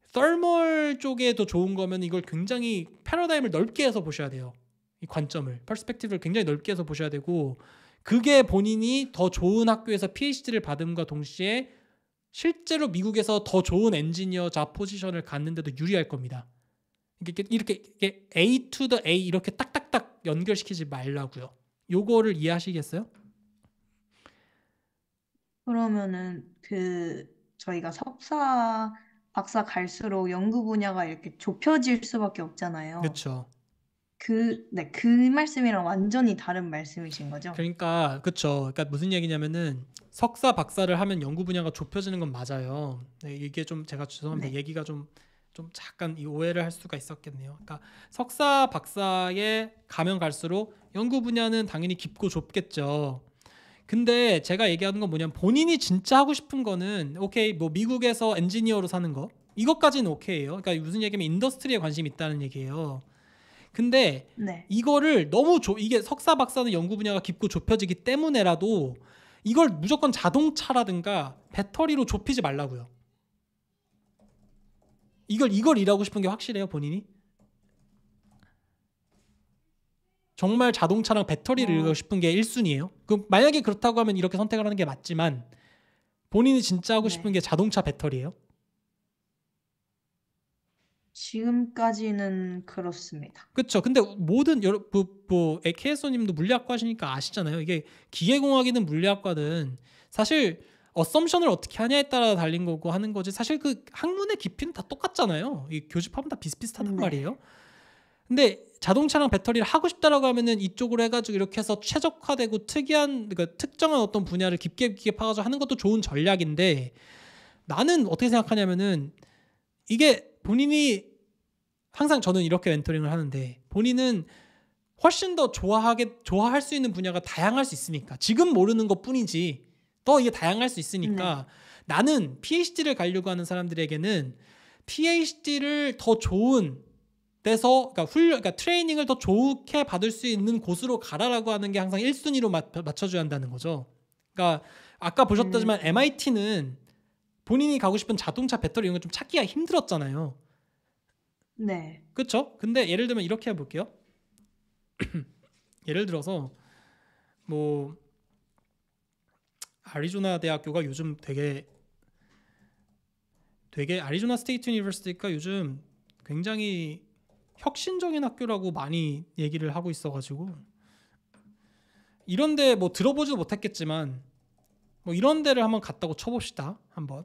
썰멀 쪽에 도 좋은 거면 이걸 굉장히 패러다임을 넓게 해서 보셔야 돼요. 이 관점을, 퍼스펙티브를 굉장히 넓게 해서 보셔야 되고 그게 본인이 더 좋은 학교에서 PhD를 받음과 동시에 실제로 미국에서 더 좋은 엔지니어자 포지션을 갖는데도 유리할 겁니다. 이렇게 이렇게, 이렇게 A to the A 이렇게 딱딱딱 연결시키지 말라고요. 요거를 이해하시겠어요? 그러면은 그 저희가 석사, 박사 갈수록 연구 분야가 이렇게 좁혀질 수밖에 없잖아요. 그쵸. 그, 네, 그 말씀이랑 완전히 다른 말씀이신 거죠? 그러니까 그쵸. 그러니까 무슨 얘기냐면은 석사 박사를 하면 연구 분야가 좁혀지는 건 맞아요. 네, 이게 좀 제가 죄송합니다. 네. 얘기가 좀 좀 잠깐 이 오해를 할 수가 있었겠네요. 그러니까 석사 박사에 가면 갈수록 연구 분야는 당연히 깊고 좁겠죠. 근데 제가 얘기하는 건 뭐냐면 본인이 진짜 하고 싶은 거는 오케이 뭐 미국에서 엔지니어로 사는 거 이것까지는 오케이예요. 그러니까 무슨 얘기면 인더스트리에 관심이 있다는 얘기예요. 근데 네. 이거를 너무 조, 이게 석사 박사는 연구 분야가 깊고 좁혀지기 때문에라도 이걸 무조건 자동차라든가 배터리로 좁히지 말라고요. 이걸 이걸 일하고 싶은 게 확실해요 본인이? 정말 자동차랑 배터리를 어. 읽고 싶은 게 1순위예요. 그럼 만약에 그렇다고 하면 이렇게 선택을 하는 게 맞지만 본인이 진짜 하고 네. 싶은 네. 게 자동차 배터리예요? 지금까지는 그렇습니다. 그렇죠. 근데 모든 여러 분뭐 에케소님도 물리학과 하시니까 아시잖아요. 이게 기계공학이든 물리학과든 사실 어썸션을 어떻게 하냐에 따라 달린 거고 하는 거지 사실 그 학문의 깊이는 다 똑같잖아요. 이 교집합은 다 비슷비슷하단 네. 말이에요. 근데 자동차랑 배터리를 하고 싶다라고 하면은 이쪽으로 해가지고 이렇게 해서 최적화되고 특이한 그러니까 특정한 어떤 분야를 깊게 깊게 파가지고 하는 것도 좋은 전략인데 나는 어떻게 생각하냐면은 이게 본인이 항상 저는 이렇게 멘토링을 하는데 본인은 훨씬 더 좋아하게 좋아할 수 있는 분야가 다양할 수 있으니까 지금 모르는 것 뿐이지 더 이게 다양할 수 있으니까 네. 나는 PhD를 가려고 하는 사람들에게는 PhD를 더 좋은 떼서 그러니까 훈련 그러니까 트레이닝을 더 좋게 받을 수 있는 곳으로 가라라고 하는 게 항상 1순위로 맞춰 줘야 한다는 거죠. 그러니까 아까 보셨다지만 음. MIT는 본인이 가고 싶은 자동차 배터리 이런 거좀 찾기가 힘들었잖아요. 네. 그렇죠? 근데 예를 들면 이렇게 해 볼게요. 예를 들어서 뭐 아리조나 대학교가 요즘 되게 되게 아리조나 스테이트 유니버시티가 요즘 굉장히 혁신적인 학교라고 많이 얘기를 하고 있어가지고 이런데 뭐 들어보지도 못했겠지만 뭐 이런 데를 한번 갔다고 쳐봅시다 한번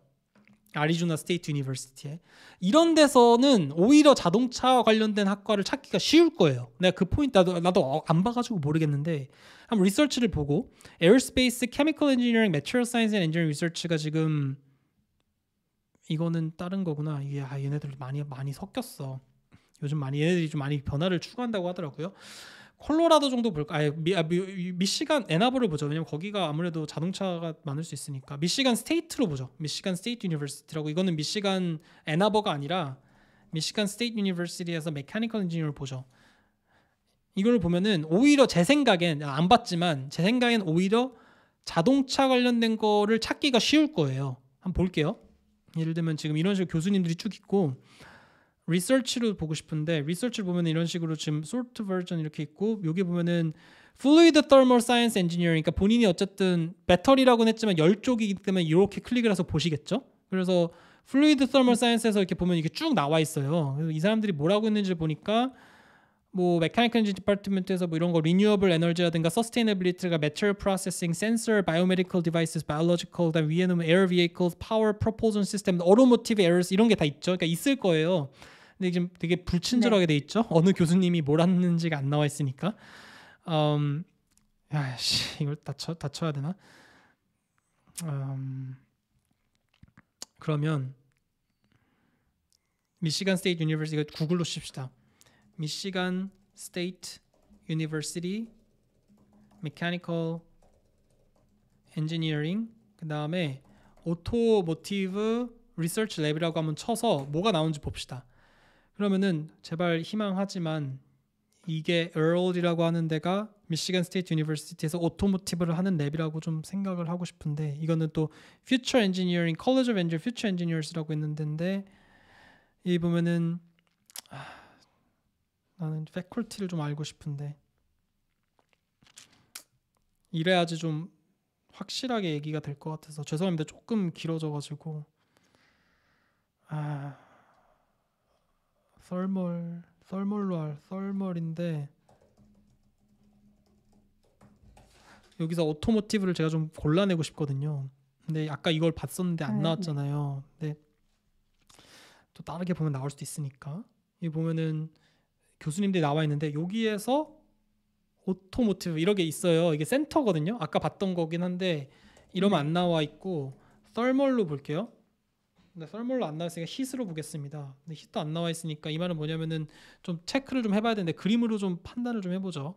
아리조나 스테이트 유니버시티에 이런 데서는 오히려 자동차 관련된 학과를 찾기가 쉬울 거예요. 내가 그 포인트 나도 나도 어, 안 봐가지고 모르겠는데 한번 리서치를 보고 에어스페이스, 케미컬 엔지니어링, 매트리얼 사이언스 엔지니어링 리서치가 지금 이거는 다른 거구나. 이게 아 얘네들 많이 많이 섞였어. 요즘 많이 얘네들이 좀 많이 변화를 추구한다고 하더라고요. 콜로라도 정도 볼까? 아 미, 아, 미, 미시간 애나버를 보죠. 왜냐면 거기가 아무래도 자동차가 많을 수 있으니까 미시간 스테이트로 보죠. 미시간 스테이트 유니버시티라고 이거는 미시간 애나버가 아니라 미시간 스테이트 유니버시티에서 메카니컬 엔지니어를 보죠. 이걸 보면은 오히려 제 생각엔 아, 안 봤지만 제 생각엔 오히려 자동차 관련된 거를 찾기가 쉬울 거예요. 한번 볼게요. 예를 들면 지금 이런 식으로 교수님들이 쭉 있고 리서치로 보고 싶은데 리서치를 보면 이런 식으로 지금 소트 프 버전 이렇게 있고 여기 보면은 Fluid Thermal Science Engineering 그러니까 본인이 어쨌든 배터리라고는 했지만 열 쪽이기 때문에 이렇게 클릭을 해서 보시겠죠. 그래서 Fluid Thermal Science에서 이렇게 보면 이게 쭉 나와 있어요. 그래서 이 사람들이 뭐라고 했는지 보니까 뭐 메카니컬 엔진 디파트먼트에서 뭐 이런 거 리뉴어블 에너지라든가 서스테이너빌리티가 메트리얼 프로세싱, 센서, 바이오메디컬 디바이스, 바이오로지컬 그다음 위에는 에어 비이클, 에 파워 프로포션 시스템, 어로모티브 에어스 이런 게 다 있죠. 그러니까 있을 거예요. 근데 지금 되게 불친절하게 네. 돼 있죠. 어느 교수님이 뭘 했는지가 안 나와 있으니까. 음, 야씨 이걸 다쳐 다쳐야 되나? 음, 그러면 미시간 스테이트 유니버시티가 구글로 씁시다. 미시간 스테이트 유니버시티 메카니컬 엔지니어링 그다음에 오토모티브 리서치 랩이라고 한번 쳐서 뭐가 나온지 봅시다. 그러면은 제발 희망하지만 이게 에어로이라고 하는 데가 미시간 스테이트 유니버시티에서 오토모티브를 하는 랩이라고 좀 생각을 하고 싶은데 이거는 또 퓨처 엔지니어링 컬러 i n e 퓨처 엔지니어스라고 있는데 이 보면은 아, 나는 f a 티를좀 알고 싶은데 이래야지 좀 확실하게 얘기가 될 것 같아서 죄송합니다 조금 길어져가지고 아. 썰멀 썰멀로 할 썰멀인데 여기서 오토모티브를 제가 좀 골라내고 싶거든요. 근데 아까 이걸 봤었는데 안 네. 나왔잖아요. 근데 또 다르게 보면 나올 수도 있으니까 이 보면은 교수님들이 나와 있는데 여기에서 오토모티브 이렇게 있어요. 이게 센터거든요. 아까 봤던 거긴 한데 이러면 네. 안 나와 있고 썰멀로 볼게요. 근데 네, 썰물로 안 나왔으니까 히스로 보겠습니다. 근데 히도 안 나와 있으니까 이 말은 뭐냐면은 좀 체크를 좀 해봐야 되는데 그림으로 좀 판단을 좀 해보죠.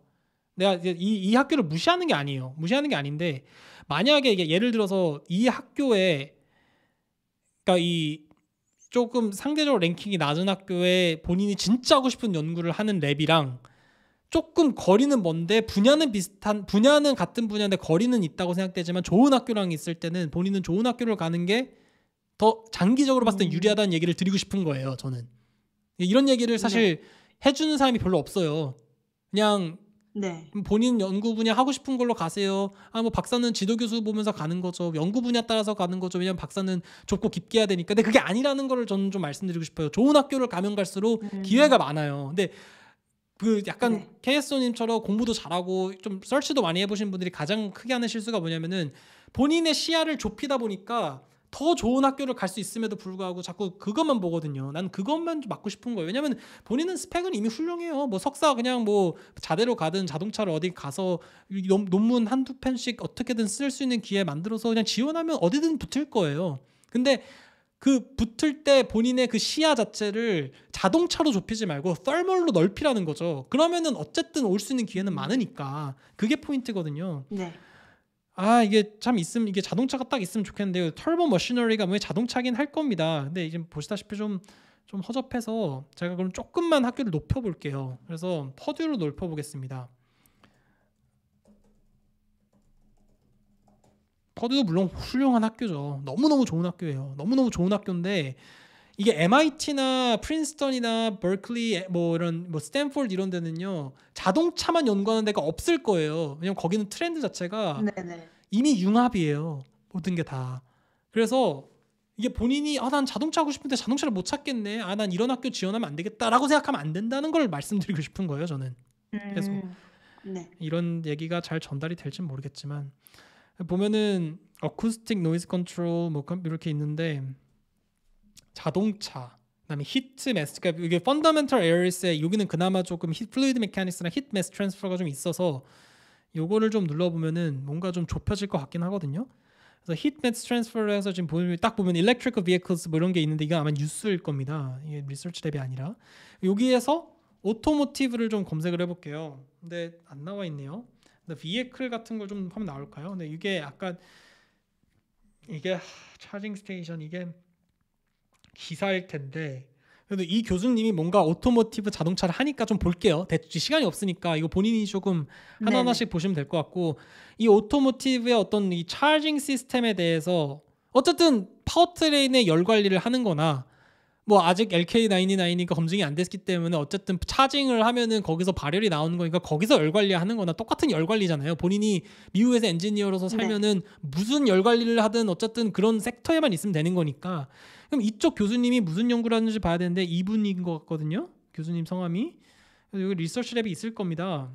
내가 이 이, 이 학교를 무시하는 게 아니에요. 무시하는 게 아닌데 만약에 이게 예를 들어서 이 학교에 그러니까 이 조금 상대적으로 랭킹이 낮은 학교에 본인이 진짜 하고 싶은 연구를 하는 랩이랑 조금 거리는 먼데 분야는 비슷한 분야는 같은 분야인데 거리는 있다고 생각되지만 좋은 학교랑 있을 때는 본인은 좋은 학교를 가는 게더 장기적으로 봤을 때 음. 유리하다는 얘기를 드리고 싶은 거예요. 저는 이런 얘기를 네. 사실 네. 해주는 사람이 별로 없어요. 그냥 네. 본인 연구 분야 하고 싶은 걸로 가세요. 아뭐 박사는 지도 교수 보면서 가는 거죠. 연구 분야 따라서 가는 거죠. 왜냐면 박사는 좁고 깊게 해야 되니까. 근데 그게 아니라는 걸 저는 좀 말씀드리고 싶어요. 좋은 학교를 가면 갈수록 음. 기회가 많아요. 근데 그 약간 네. 케이스님처럼 공부도 잘하고 좀 설치도 많이 해보신 분들이 가장 크게 하는 실수가 뭐냐면은 본인의 시야를 좁히다 보니까 더 좋은 학교를 갈 수 있음에도 불구하고 자꾸 그것만 보거든요. 난 그것만 좀 막고 싶은 거예요. 왜냐면 본인은 스펙은 이미 훌륭해요. 뭐 석사 그냥 뭐 자대로 가든 자동차로 어디 가서 논문 한두 편씩 어떻게든 쓸 수 있는 기회 만들어서 그냥 지원하면 어디든 붙을 거예요. 근데 그 붙을 때 본인의 그 시야 자체를 자동차로 좁히지 말고 썰멀로 넓히라는 거죠. 그러면은 어쨌든 올 수 있는 기회는 많으니까 그게 포인트거든요. 네. 아 이게 참있음 이게 자동차가 딱 있으면 좋겠는데요. 털보 머신너리가뭐 자동차긴 할 겁니다. 근데 이제 보시다시피 좀 좀 허접해서 제가 그럼 조금만 학교를 높여볼게요. 그래서 퍼듀로 높여보겠습니다. 퍼듀도 물론 훌륭한 학교죠. 너무너무 좋은 학교예요. 너무너무 좋은 학교인데 이게 MIT나 프린스턴이나 버클리 뭐 이런 뭐 스탠포드 이런 데는요 자동차만 연구하는 데가 없을 거예요. 왜냐면 거기는 트렌드 자체가 네네. 이미 융합이에요. 모든 게 다. 그래서 이게 본인이 아 난 자동차 하고 싶은데 자동차를 못 찾겠네. 아 난 이런 학교 지원하면 안 되겠다라고 생각하면 안 된다는 걸 말씀드리고 싶은 거예요. 저는 계속 음, 네. 이런 얘기가 잘 전달이 될진 모르겠지만 보면은 어쿠스틱 노이즈 컨트롤 뭐 이렇게 있는데 자동차, 그다음에 히트 매스 그러 이게 펀더멘털 에어리스에 여기는 그나마 조금 히, 플루이드 메카니스나 히트 매스 트랜스퍼가 좀 있어서 요거를 좀 눌러보면은 뭔가 좀 좁혀질 것 같긴 하거든요. 그래서 히트 매스 트랜스퍼를 해서 지금 보면 딱 보면 일렉트리컬 비에클스 뭐 이런 게 있는데 이건 아마 뉴스일 겁니다. 이게 리서치 랩이 아니라 여기에서 오토모티브를 좀 검색을 해볼게요. 근데 안 나와 있네요. 근데 비에클 같은 걸 좀 하면 나올까요? 근데 이게 아까 이게 차징 스테이션 이게 기사일 텐데 근데 이 교수님이 뭔가 오토모티브 자동차를 하니까 좀 볼게요. 대충 시간이 없으니까 이거 본인이 조금 하나 하나씩 보시면 될 것 같고 이 오토모티브의 어떤 이 차징 시스템에 대해서 어쨌든 파워트레인의 열 관리를 하는거나 뭐 아직 LK99이니까 검증이 안 됐기 때문에 어쨌든 차징을 하면은 거기서 발열이 나오는 거니까 거기서 열 관리하는 거나 똑같은 열 관리잖아요. 본인이 미국에서 엔지니어로서 네. 살면은 네. 무슨 열 관리를 하든 어쨌든 그런 섹터에만 있으면 되는 거니까 그럼 이쪽 교수님이 무슨 연구를 하는지 봐야 되는데 이분인 것 같거든요. 교수님 성함이. 그래서 여기 리서치 랩이 있을 겁니다.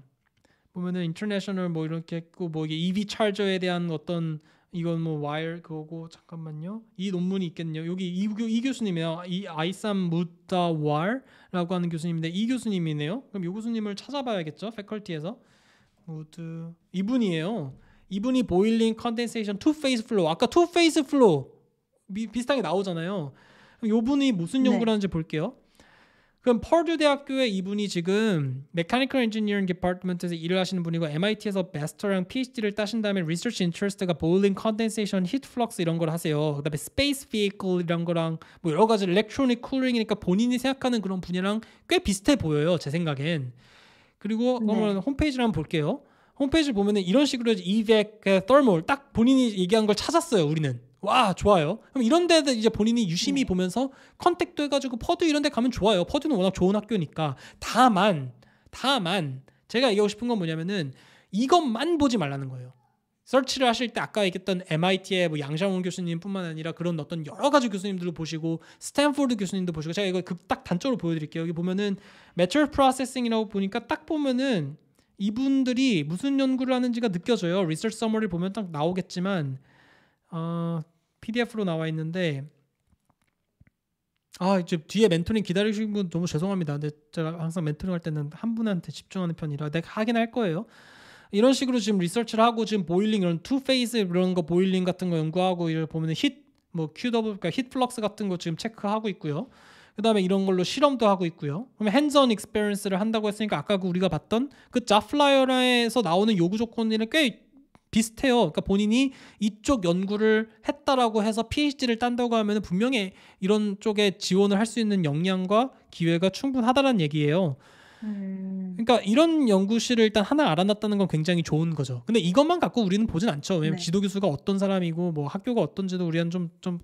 보면은 인터내셔널 뭐 이렇게 했고 뭐 이게 EV 찰저에 대한 어떤 이건 뭐 와일 그거고 잠깐만요. 이 논문이 있겠네요. 여기 이, 이 교수님이에요. 이 아이삼 무다 왈라고 하는 교수님인데 이 교수님이네요. 그럼 이 교수님을 찾아봐야겠죠. 패컬티에서 무드 이분이에요. 이분이 보일링 컨덴세이션 투 페이스 플로우 아까 투 페이스 플로우 비, 비슷하게 나오잖아요. 이 분이 무슨 네. 연구를 네. 하는지 볼게요. 그럼 퍼듀 대학교에 이분이 지금 메카니컬 엔지니어링 디파트먼트에서 일을 하시는 분이고 MIT에서 베스터랑 PhD를 따신 다음에 리서치 인트레스트가 볼링 컨덴세이션 히트 플럭스 이런 걸 하세요. 그다음에 스페이스 비이클 이런 거랑 뭐 여러 가지 렉트로닉 쿨링이니까 본인이 생각하는 그런 분야랑 꽤 비슷해 보여요. 제 생각엔. 그리고 네. 그러면 홈페이지를 한번 볼게요. 홈페이지 를 보면은 이런 식으로 이백 e t h e 딱 본인이 얘기한 걸 찾았어요. 우리는. 와 좋아요. 그럼 이런 데 이제 본인이 유심히 음. 보면서 컨택도 해가지고 퍼드 이런 데 가면 좋아요. 퍼드는 워낙 좋은 학교니까. 다만 다만 제가 얘기하고 싶은 건 뭐냐면은 이것만 보지 말라는 거예요. 서치를 하실 때 아까 얘기했던 MIT의 뭐 양샤원 교수님뿐만 아니라 그런 어떤 여러 가지 교수님들을 보시고 스탠포드 교수님도 보시고 제가 이거 극딱 단적으로 보여드릴게요. 여기 보면은 매출 프로세싱이라고 보니까 딱 보면은 이분들이 무슨 연구를 하는지가 느껴져요. 리서치 서머를 보면 딱 나오겠지만 어, PDF로 나와 있는데 아 이제 뒤에 멘토링 기다리시는 분 너무 죄송합니다. 근데 제가 항상 멘토링 할 때는 한 분한테 집중하는 편이라 내가 하긴 할 거예요. 이런 식으로 지금 리서치를 하고 지금 보일링 이런 투 페이스 이런 거 보일링 같은 거 연구하고 이걸 보면은 힛뭐 QW 그러니까 힛 플럭스 같은 거 지금 체크하고 있고요. 그다음에 이런 걸로 실험도 하고 있고요. 그러면 핸즈온 익스페리언스를 한다고 했으니까 아까 그 우리가 봤던 그 자플라이어에서 라 나오는 요구 조건이랑 꽤 비슷해요. 그러니까 본인이 이쪽 연구를 했다라고 해서 PhD를 딴다고 하면 분명히 이런 쪽에 지원을 할 수 있는 역량과 기회가 충분하다는 얘기예요. 음. 그러니까 이런 연구실을 일단 하나 알아놨다는 건 굉장히 좋은 거죠. 근데 이것만 갖고 우리는 보진 않죠. 왜냐면 네. 지도 교수가 어떤 사람이고 뭐 학교가 어떤지도 우리는 좀좀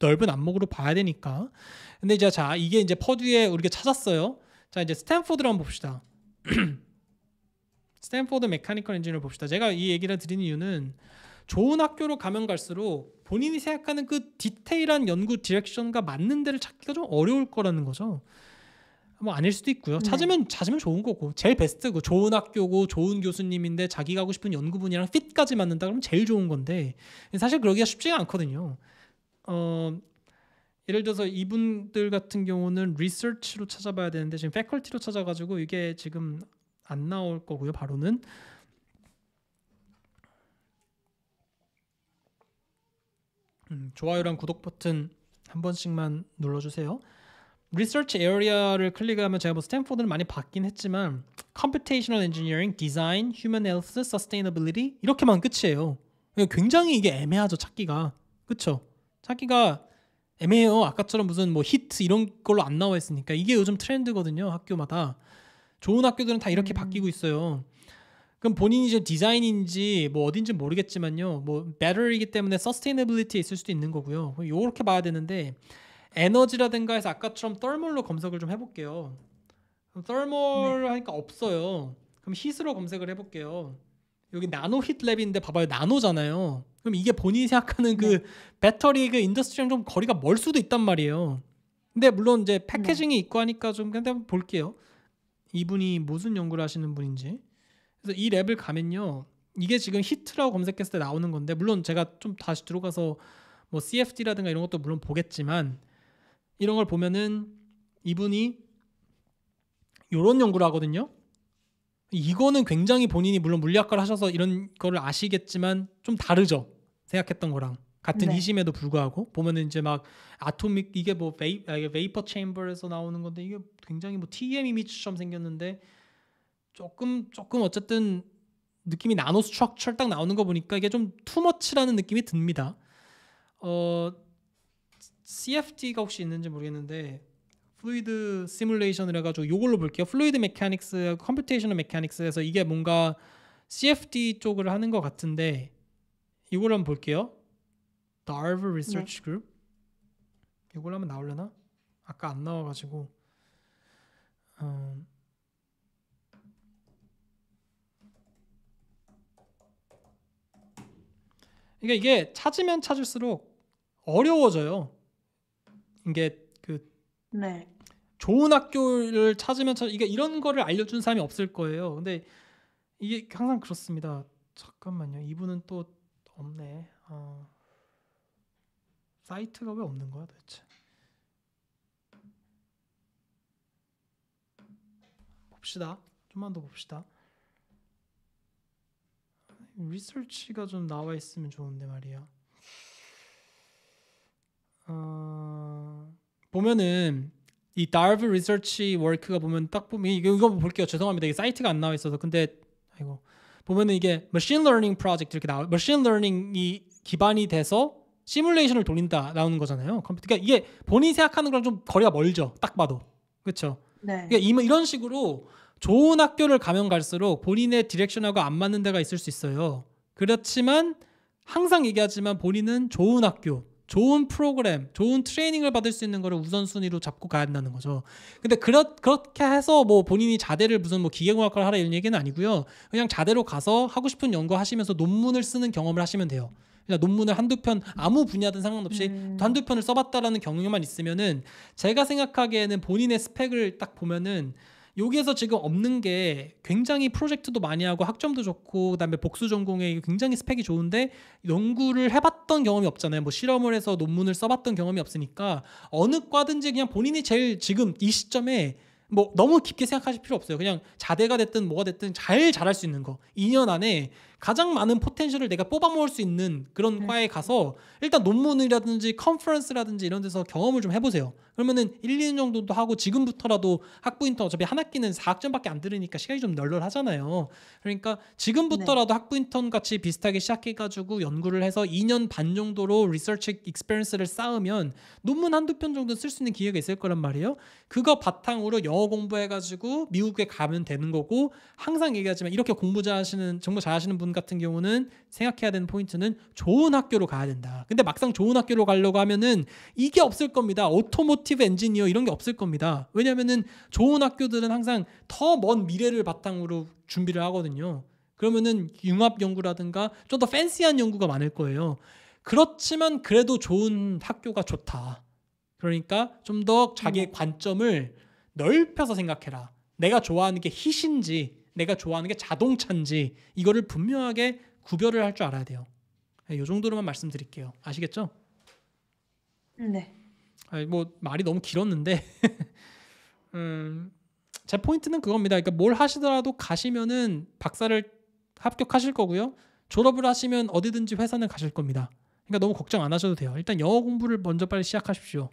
넓은 안목으로 봐야 되니까. 근데 이제 자 이게 이제 퍼듀에 우리가 찾았어요. 자 이제 스탠포드를 한번 봅시다. 스탠포드 메카니컬 엔지니어를 봅시다. 제가 이 얘기를 드린 이유는 좋은 학교로 가면 갈수록 본인이 생각하는 그 디테일한 연구 디렉션과 맞는 데를 찾기가 좀 어려울 거라는 거죠. 뭐 아닐 수도 있고요. 네. 찾으면 네. 찾으면 좋은 거고 제일 베스트고 좋은 학교고 좋은 교수님인데 자기가 하고 싶은 연구 분야랑 핏까지 맞는다 그러면 제일 좋은 건데 사실 그러기가 쉽지가 않거든요. 어 예를 들어서 이분들 같은 경우는 리서치로 찾아봐야 되는데 지금 패컬티로 찾아가지고 이게 지금 안 나올 거고요. 바로는 음, 좋아요랑 구독 버튼 한 번씩만 눌러주세요. Research a r e a 를 클릭하면 제가 뭐 스탠포드는 많이 받긴 했지만 Computational Engineering, Design, Human Health, Sustainability 이렇게만 끝이에요. 굉장히 이게 애매하죠 찾기가 그쵸? 찾기가 애매해요. 아까처럼 무슨 뭐 히트 이런 걸로 안 나와 있으니까 이게 요즘 트렌드거든요 학교마다. 좋은 학교들은 다 이렇게 음. 바뀌고 있어요. 그럼 본인이 이제 디자인인지 뭐 어딘지 모르겠지만요. 뭐배 e t 이기 때문에 서스 s t a i 리티에 있을 수도 있는 거고요. 요렇게 봐야 되는데 에너지라든가 해서 아까처럼 thermal로 검색을 좀 해볼게요. thermal 네. 하니까 없어요. 그럼 히스로 검색을 해볼게요. 여기 나노 히트랩인데 봐봐요 나노잖아요. 그럼 이게 본인이 생각하는 그 네. 그 배터리 그 인더스트리랑 좀 거리가 멀 수도 있단 말이에요. 근데 물론 이제 패키징이 네. 있고 하니까 좀 그냥 한번 볼게요. 이분이 무슨 연구를 하시는 분인지. 그래서 이 랩을 가면요. 이게 지금 히트라고 검색했을 때 나오는 건데 물론 제가 좀 다시 들어가서 뭐 CFD라든가 이런 것도 물론 보겠지만 이런 걸 보면은 이분이 요런 연구를 하거든요. 이거는 굉장히 본인이 물론 물리학과를 하셔서 이런 거를 아시겠지만 좀 다르죠. 생각했던 거랑. 같은 네. 이심에도 불구하고 보면은 이제 막 아토믹 이게 뭐 베이, 베이퍼 아, 체인버에서 나오는 건데 이게 굉장히 뭐 TEM 이미지처럼 생겼는데 조금 조금 어쨌든 느낌이 나노 스트럭처 딱 나오는 거 보니까 이게 좀 투머치라는 느낌이 듭니다. 어 CFD가 혹시 있는지 모르겠는데 플루이드 시뮬레이션을 해가지고 이걸로 볼게요. 플루이드 메카닉스, 컴퓨테이셔널 메카닉스에서 이게 뭔가 CFD 쪽을 하는 것 같은데 이걸 한번 볼게요. Darv Research 네. Group 이걸 하면 나올려나? 아까 안 나와가지고 음, 그러니까 이게 찾으면 찾을수록 어려워져요. 이게 그 네. 좋은 학교를 찾으면 찾 이게 이런 거를 알려준 사람이 없을 거예요. 근데 이게 항상 그렇습니다. 잠깐만요. 이분은 또 없네. 어. 사이트가 왜 없는 거야 도대체? 봅시다. 좀만 더 봅시다. 리서치가 좀 나와 있으면 좋은데 말이야. 어... 보면은 이 다브 리서치 워크가 보면 딱 보면 이거 볼게요. 죄송합니다. 이게 사이트가 안 나와 있어서. 근데 아이고. 보면은 이게 머신 러닝 프로젝트 이렇게 나와. 머신 러닝이 기반이 돼서 시뮬레이션을 돌린다 나오는 거잖아요. 컴퓨터. 그러니까 이게 본인이 생각하는 거랑 좀 거리가 멀죠. 딱 봐도. 그렇죠. 네. 그러니까 뭐 이런 식으로 좋은 학교를 가면 갈수록 본인의 디렉션하고 안 맞는 데가 있을 수 있어요. 그렇지만 항상 얘기하지만 본인은 좋은 학교, 좋은 프로그램, 좋은 트레이닝을 받을 수 있는 거를 우선순위로 잡고 가야 한다는 거죠. 근데 그렇, 그렇게 해서 뭐 본인이 자대를 무슨 뭐 기계공학과를 하라 이런 얘기는 아니고요. 그냥 자대로 가서 하고 싶은 연구 하시면서 논문을 쓰는 경험을 하시면 돼요. 그냥 그러니까 논문을 한두 편 아무 분야든 상관없이 음. 한두 편을 써봤다라는 경력만 있으면은 제가 생각하기에는 본인의 스펙을 딱 보면은 여기에서 지금 없는 게 굉장히 프로젝트도 많이 하고 학점도 좋고 그다음에 복수 전공에 굉장히 스펙이 좋은데 연구를 해봤던 경험이 없잖아요. 뭐 실험을 해서 논문을 써봤던 경험이 없으니까 어느 과든지 그냥 본인이 제일 지금 이 시점에 뭐 너무 깊게 생각하실 필요 없어요. 그냥 자대가 됐든 뭐가 됐든 잘 잘할 수 있는 거. 2년 안에 가장 많은 포텐셜을 내가 뽑아 모을 수 있는 그런 네. 과에 가서 일단 논문이라든지 컨퍼런스라든지 이런 데서 경험을 좀 해보세요. 그러면은 1, 2년 정도도 하고 지금부터라도 학부 인턴 어차피 한 학기는 4학점밖에 안 들으니까 시간이 좀 널널하잖아요. 그러니까 지금부터라도 네. 학부 인턴 같이 비슷하게 시작해가지고 연구를 해서 2년 반 정도로 리서치 익스페리언스를 쌓으면 논문 한두 편 정도 쓸 수 있는 기회가 있을 거란 말이에요. 그거 바탕으로 영어 공부해가지고 미국에 가면 되는 거고 항상 얘기하지만 이렇게 공부 잘하시는 정말 잘하시는 분분 같은 경우는 생각해야 되는 포인트는 좋은 학교로 가야 된다. 근데 막상 좋은 학교로 가려고 하면은 이게 없을 겁니다. 오토모티브 엔지니어 이런 게 없을 겁니다. 왜냐면은 좋은 학교들은 항상 더 먼 미래를 바탕으로 준비를 하거든요. 그러면은 융합 연구라든가 좀 더 팬시한 연구가 많을 거예요. 그렇지만 그래도 좋은 학교가 좋다. 그러니까 좀 더 자기의 음. 관점을 넓혀서 생각해라. 내가 좋아하는 게 희신지 내가 좋아하는 게 자동차인지 이거를 분명하게 구별을 할 줄 알아야 돼요. 이 예, 정도로만 말씀드릴게요. 아시겠죠? 네. 아니, 뭐 말이 너무 길었는데 음, 제 포인트는 그겁니다. 그러니까 뭘 하시더라도 가시면은 박사를 합격하실 거고요. 졸업을 하시면 어디든지 회사는 가실 겁니다. 그러니까 너무 걱정 안 하셔도 돼요. 일단 영어 공부를 먼저 빨리 시작하십시오.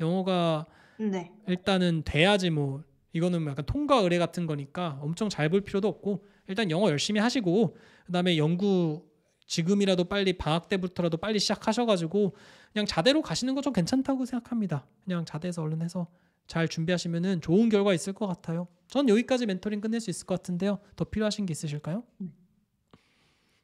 영어가 네. 일단은 돼야지 뭐 이거는 약간 통과 의뢰 같은 거니까 엄청 잘 볼 필요도 없고 일단 영어 열심히 하시고 그다음에 연구 지금이라도 빨리 방학 때부터라도 빨리 시작하셔가지고 그냥 자대로 가시는 거 좀 괜찮다고 생각합니다. 그냥 자대에서 얼른 해서 잘 준비하시면은 좋은 결과 있을 것 같아요. 전 여기까지 멘토링 끝낼 수 있을 것 같은데요. 더 필요하신 게 있으실까요?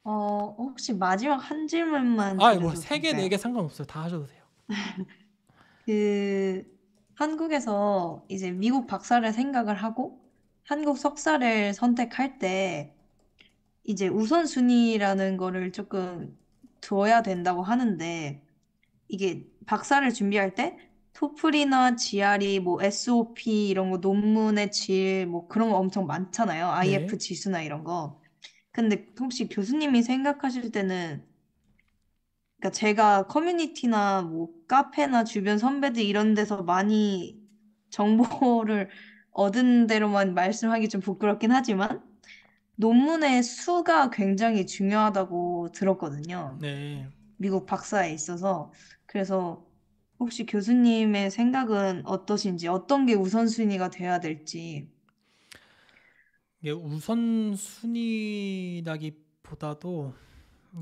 어 혹시 마지막 한 질문만 아뭐 세 개 네 개 상관없어요. 다 하셔도 돼요. 그 한국에서 이제 미국 박사를 생각을 하고 한국 석사를 선택할 때 이제 우선순위라는 거를 조금 두어야 된다고 하는데 이게 박사를 준비할 때 토플이나 GRE, 뭐 SOP 이런 거 논문의 질, 뭐 그런 거 엄청 많잖아요. 네. IF 지수나 이런 거. 근데 혹시 교수님이 생각하실 때는 그러니까 제가 커뮤니티나 뭐 카페나 주변 선배들 이런 데서 많이 정보를 얻은 대로만 말씀하기 좀 부끄럽긴 하지만 논문의 수가 굉장히 중요하다고 들었거든요. 네. 미국 박사에 있어서 그래서 혹시 교수님의 생각은 어떠신지 어떤 게 우선순위가 돼야 될지 이게 우선순위라기보다도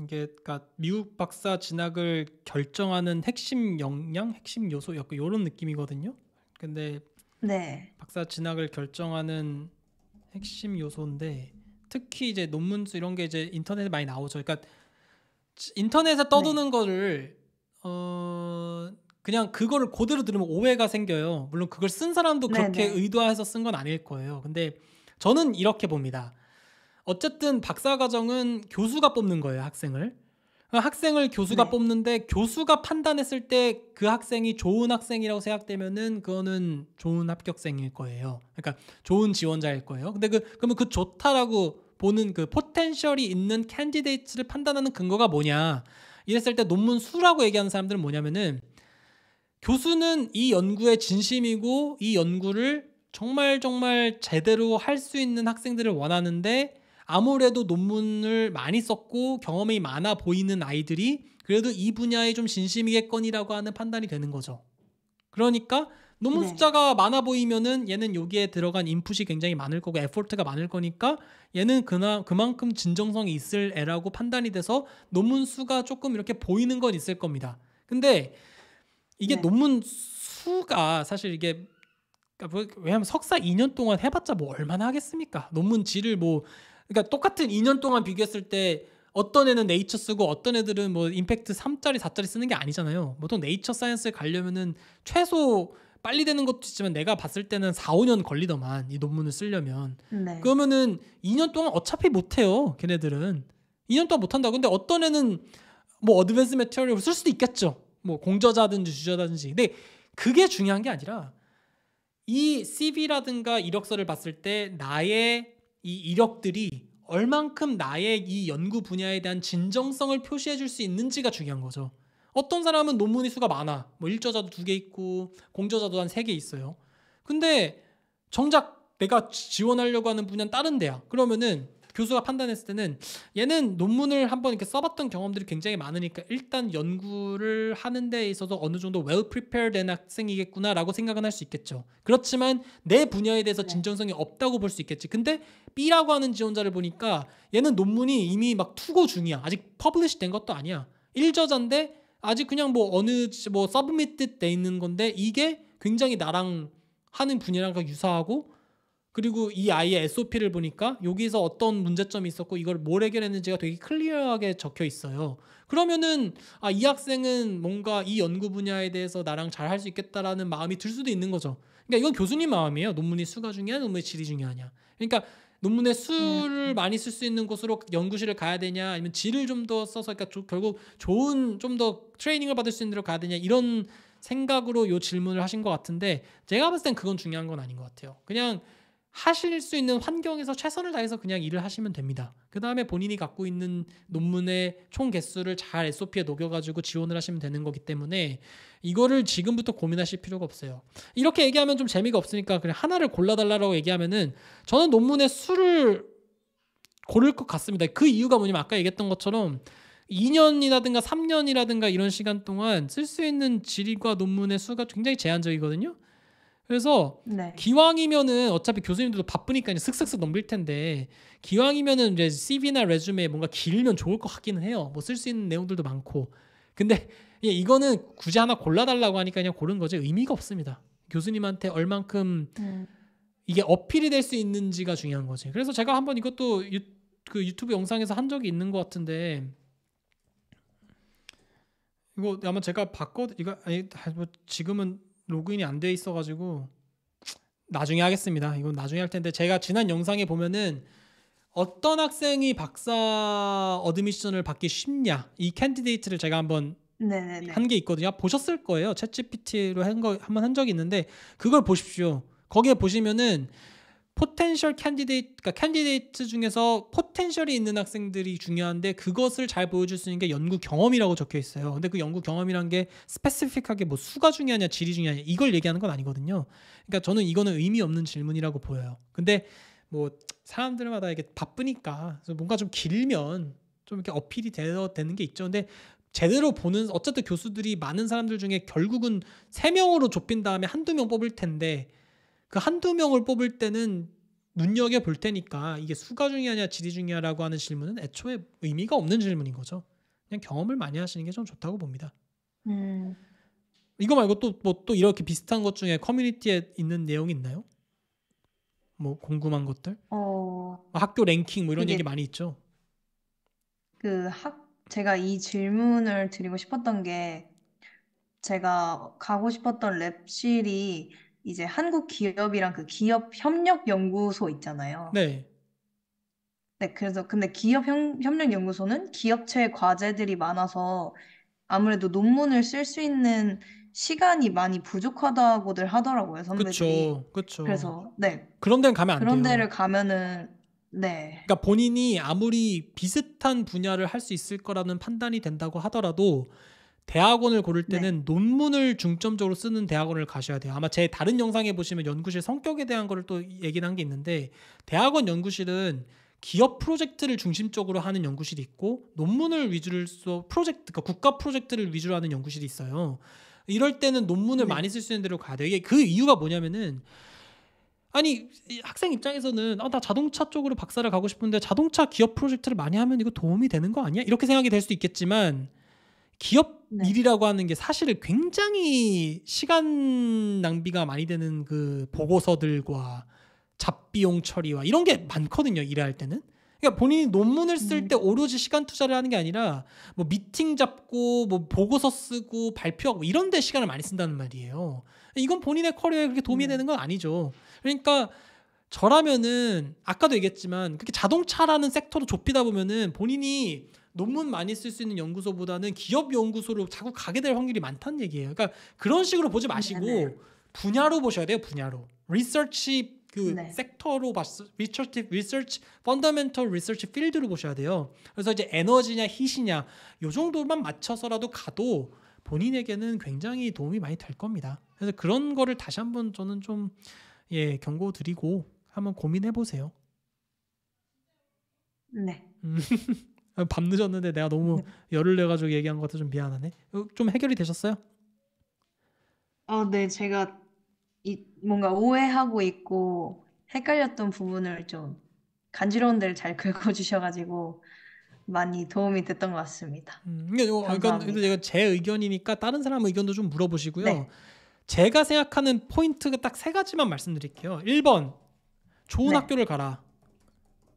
이게 그러니까 미국 박사 진학을 결정하는 핵심 역량, 핵심 요소 약간 이런 느낌이거든요. 근데 네. 박사 진학을 결정하는 핵심 요소인데 특히 이제 논문수 이런 게 이제 인터넷에 많이 나오죠. 그러니까 인터넷에 떠도는 네. 거를 어 그냥 그거를 고대로 들으면 오해가 생겨요. 물론 그걸 쓴 사람도 네, 그렇게 네네. 의도해서 쓴 건 아닐 거예요. 근데 저는 이렇게 봅니다. 어쨌든 박사과정은 교수가 뽑는 거예요 학생을 어, 학생을 교수가 네. 뽑는데 교수가 판단했을 때 그 학생이 좋은 학생이라고 생각되면은 그거는 좋은 합격생일 거예요. 그러니까 좋은 지원자일 거예요. 근데 그 그러면 그 좋다라고 보는 그 포텐셜이 있는 캔디데이트를 판단하는 근거가 뭐냐? 이랬을 때 논문 수라고 얘기하는 사람들은 뭐냐면은 교수는 이 연구에 진심이고 이 연구를 정말 정말 제대로 할 수 있는 학생들을 원하는데 아무래도 논문을 많이 썼고 경험이 많아 보이는 아이들이 그래도 이 분야에 좀 진심이겠거니라고 하는 판단이 되는 거죠. 그러니까 논문 네. 숫자가 많아 보이면은 얘는 여기에 들어간 인풋이 굉장히 많을 거고 에포트가 많을 거니까 얘는 그나 그만큼 진정성이 있을 애라고 판단이 돼서 논문 수가 조금 이렇게 보이는 건 있을 겁니다. 근데 이게 네. 논문 수가 사실 이게 그러니까 뭐, 왜냐하면 석사 2년 동안 해봤자 뭐 얼마나 하겠습니까? 논문 질을 뭐 그러니까 똑같은 2년 동안 비교했을 때 어떤 애는 네이처 쓰고 어떤 애들은 뭐 임팩트 3짜리 4짜리 쓰는 게 아니잖아요. 보통 네이처 사이언스에 가려면은 최소 빨리 되는 것도 있지만 내가 봤을 때는 4, 5년 걸리더만 이 논문을 쓰려면 네. 그러면은 2년 동안 어차피 못 해요. 걔네들은 2년 동안 못 한다. 근데 어떤 애는 뭐 어드밴스 매테리얼을쓸 수도 있겠죠. 뭐 공저자든지 주저자든지. 근데 그게 중요한 게 아니라 이 CV라든가 이력서를 봤을 때 나의 이 이력들이 얼만큼 나의 이 연구 분야에 대한 진정성을 표시해 줄 수 있는지가 중요한 거죠. 어떤 사람은 논문의 수가 많아. 뭐 일저자도 두 개 있고 공저자도 한 세 개 있어요. 근데 정작 내가 지원하려고 하는 분야는 다른 데야. 그러면은 교수가 판단했을 때는 얘는 논문을 한번 이렇게 써봤던 경험들이 굉장히 많으니까 일단 연구를 하는 데 있어서 어느 정도 well prepared 된 학생이겠구나라고 생각은 할 수 있겠죠. 그렇지만 내 분야에 대해서 네. 진정성이 없다고 볼 수 있겠지. 근데 B라고 하는 지원자를 보니까 얘는 논문이 이미 막 투고 중이야. 아직 퍼블리시 된 것도 아니야. 1저자인데 아직 그냥 뭐 어느 뭐 서브미트 돼 있는 건데 이게 굉장히 나랑 하는 분야랑 유사하고 그리고 이 아이의 SOP를 보니까 여기서 어떤 문제점이 있었고 이걸 뭘 해결했는지가 되게 클리어하게 적혀 있어요. 그러면은 아, 이 학생은 뭔가 이 연구 분야에 대해서 나랑 잘 할 수 있겠다라는 마음이 들 수도 있는 거죠. 그러니까 이건 교수님 마음이에요. 논문이 수가 중요하냐, 논문의 질이 중요하냐. 그러니까 논문의 수를 음. 많이 쓸 수 있는 곳으로 연구실을 가야 되냐 아니면 질을 좀 더 써서 그러니까 조, 결국 좋은 좀 더 트레이닝을 받을 수 있는 데로 가야 되냐 이런 생각으로 요 질문을 하신 것 같은데 제가 봤을 땐 그건 중요한 건 아닌 것 같아요. 그냥 하실 수 있는 환경에서 최선을 다해서 그냥 일을 하시면 됩니다. 그 다음에 본인이 갖고 있는 논문의 총 개수를 잘 SOP에 녹여가지고 지원을 하시면 되는 거기 때문에 이거를 지금부터 고민하실 필요가 없어요. 이렇게 얘기하면 좀 재미가 없으니까 그냥 하나를 골라달라고 얘기하면은 저는 논문의 수를 고를 것 같습니다. 그 이유가 뭐냐면 아까 얘기했던 것처럼 2년이라든가 3년이라든가 이런 시간 동안 쓸 수 있는 질의과 논문의 수가 굉장히 제한적이거든요. 그래서 네. 기왕이면은 어차피 교수님들도 바쁘니까 이제 슥슥슥 넘길 텐데 기왕이면은 이제 CV나 레주메 뭔가 길면 좋을 것 같기는 해요. 뭐 쓸 수 있는 내용들도 많고. 근데 이거는 굳이 하나 골라달라고 하니까 그냥 고른 거죠 의미가 없습니다. 교수님한테 얼만큼 음. 이게 어필이 될 수 있는지가 중요한 거지. 그래서 제가 한번 이것도 유, 그 유튜브 영상에서 한 적이 있는 것 같은데 이거 아마 제가 봤거든 이거 아니 뭐 지금은 로그인이 안 돼 있어가지고 나중에 하겠습니다. 이건 나중에 할 텐데 제가 지난 영상에 보면은 어떤 학생이 박사 어드미션을 받기 쉽냐 이 캔디데이트를 제가 한번 한 게 있거든요. 보셨을 거예요. 챗GPT로 한 거 한 번 한 적이 있는데 그걸 보십시오. 거기에 보시면은 포텐셜 캔디데이트 그러니까 캔디데이트 중에서 포텐셜이 있는 학생들이 중요한데 그것을 잘 보여줄 수 있는 게 연구 경험이라고 적혀 있어요. 근데 그 연구 경험이란 게 스페시픽하게 뭐 수가 중요하냐 질이 중요하냐 이걸 얘기하는 건 아니거든요. 그러니까 저는 이거는 의미 없는 질문이라고 보여요. 근데 뭐 사람들마다 이게 바쁘니까 뭔가 좀 길면 좀 이렇게 어필이 되어 되는 게 있죠. 근데 제대로 보는 어쨌든 교수들이 많은 사람들 중에 결국은 세 명으로 좁힌 다음에 한두 명 뽑을 텐데 그 한두 명을 뽑을 때는 눈여겨 볼 테니까 이게 수가 중요하냐 질이 중요하라고 하는 질문은 애초에 의미가 없는 질문인 거죠. 그냥 경험을 많이 하시는 게 좀 좋다고 봅니다. 음. 이거 말고 또 뭐또 뭐또 이렇게 비슷한 것 중에 커뮤니티에 있는 내용이 있나요? 뭐 궁금한 것들? 어... 뭐 학교 랭킹 뭐 이런 얘기 많이 있죠. 그 학 제가 이 질문을 드리고 싶었던 게 제가 가고 싶었던 랩실이 이제 한국 기업이랑 그 기업 협력 연구소 있잖아요. 네. 네, 그래서 근데 기업 협, 력 연구소는 기업체의 과제들이 많아서 아무래도 논문을 쓸 수 있는 시간이 많이 부족하다고들 하더라고요, 선배들이. 그쵸, 그쵸. 그래서 네. 그런 데는 가면 안 그런 돼요. 데를 가면은 네. 그러니까 본인이 아무리 비슷한 분야를 할 수 있을 거라는 판단이 된다고 하더라도 대학원을 고를 네. 때는 네. 논문을 중점적으로 쓰는 대학원을 가셔야 돼요. 아마 제 다른 영상에 보시면 연구실 성격에 대한 거를 또 얘기를 한 게 있는데 대학원 연구실은 기업 프로젝트를 중심적으로 하는 연구실이 있고 논문을 위주로 써 프로젝트 그러니까 국가 프로젝트를 위주로 하는 연구실이 있어요. 이럴 때는 논문을 네. 많이 쓸 수 있는 대로 가야 돼요. 이게 그 이유가 뭐냐면은 아니 학생 입장에서는 아, 나 자동차 쪽으로 박사를 가고 싶은데 자동차 기업 프로젝트를 많이 하면 이거 도움이 되는 거 아니야? 이렇게 생각이 될수 있겠지만 기업 네. 일이라고 하는 게 사실 굉장히 시간 낭비가 많이 되는 그 보고서들과 잡비용 처리와 이런 게 많거든요. 일할 때는. 그러니까 본인이 논문을 쓸때 음. 오로지 시간 투자를 하는 게 아니라 뭐 미팅 잡고 뭐 보고서 쓰고 발표하고 뭐 이런 데 시간을 많이 쓴다는 말이에요. 이건 본인의 커리어에 그렇게 도움이 음. 되는 건 아니죠. 그러니까 저라면은 아까도 얘기했지만 그렇게 자동차라는 섹터로 좁히다 보면은 본인이 논문 많이 쓸 수 있는 연구소보다는 기업 연구소로 자꾸 가게 될 확률이 많다는 얘기예요. 그러니까 그런 식으로 보지 마시고 네, 네. 분야로 보셔야 돼요. 분야로 리서치 그 네. 섹터로 봤어 리서치 리서치 펀더멘털 리서치 필드로 보셔야 돼요. 그래서 이제 에너지냐 히시냐 요 정도만 맞춰서라도 가도 본인에게는 굉장히 도움이 많이 될 겁니다. 그래서 그런 거를 다시 한 번 저는 좀 예, 경고 드리고 한번 고민해 보세요. 네. 음. 밤 늦었는데 내가 너무 네. 열을 내 가지고 얘기한 것 같아 좀 미안하네. 어, 좀 해결이 되셨어요? 어, 네, 제가 이 뭔가 오해하고 있고 헷갈렸던 부분을 좀 간지러운 데를 잘 긁어주셔가지고 많이 도움이 됐던 것 같습니다. 음, 그러 어, 그러니까 제가 제 의견이니까 다른 사람 의견도 좀 물어보시고요. 네. 제가 생각하는 포인트가 딱 세 가지만 말씀드릴게요. 1번 좋은 네. 학교를 가라.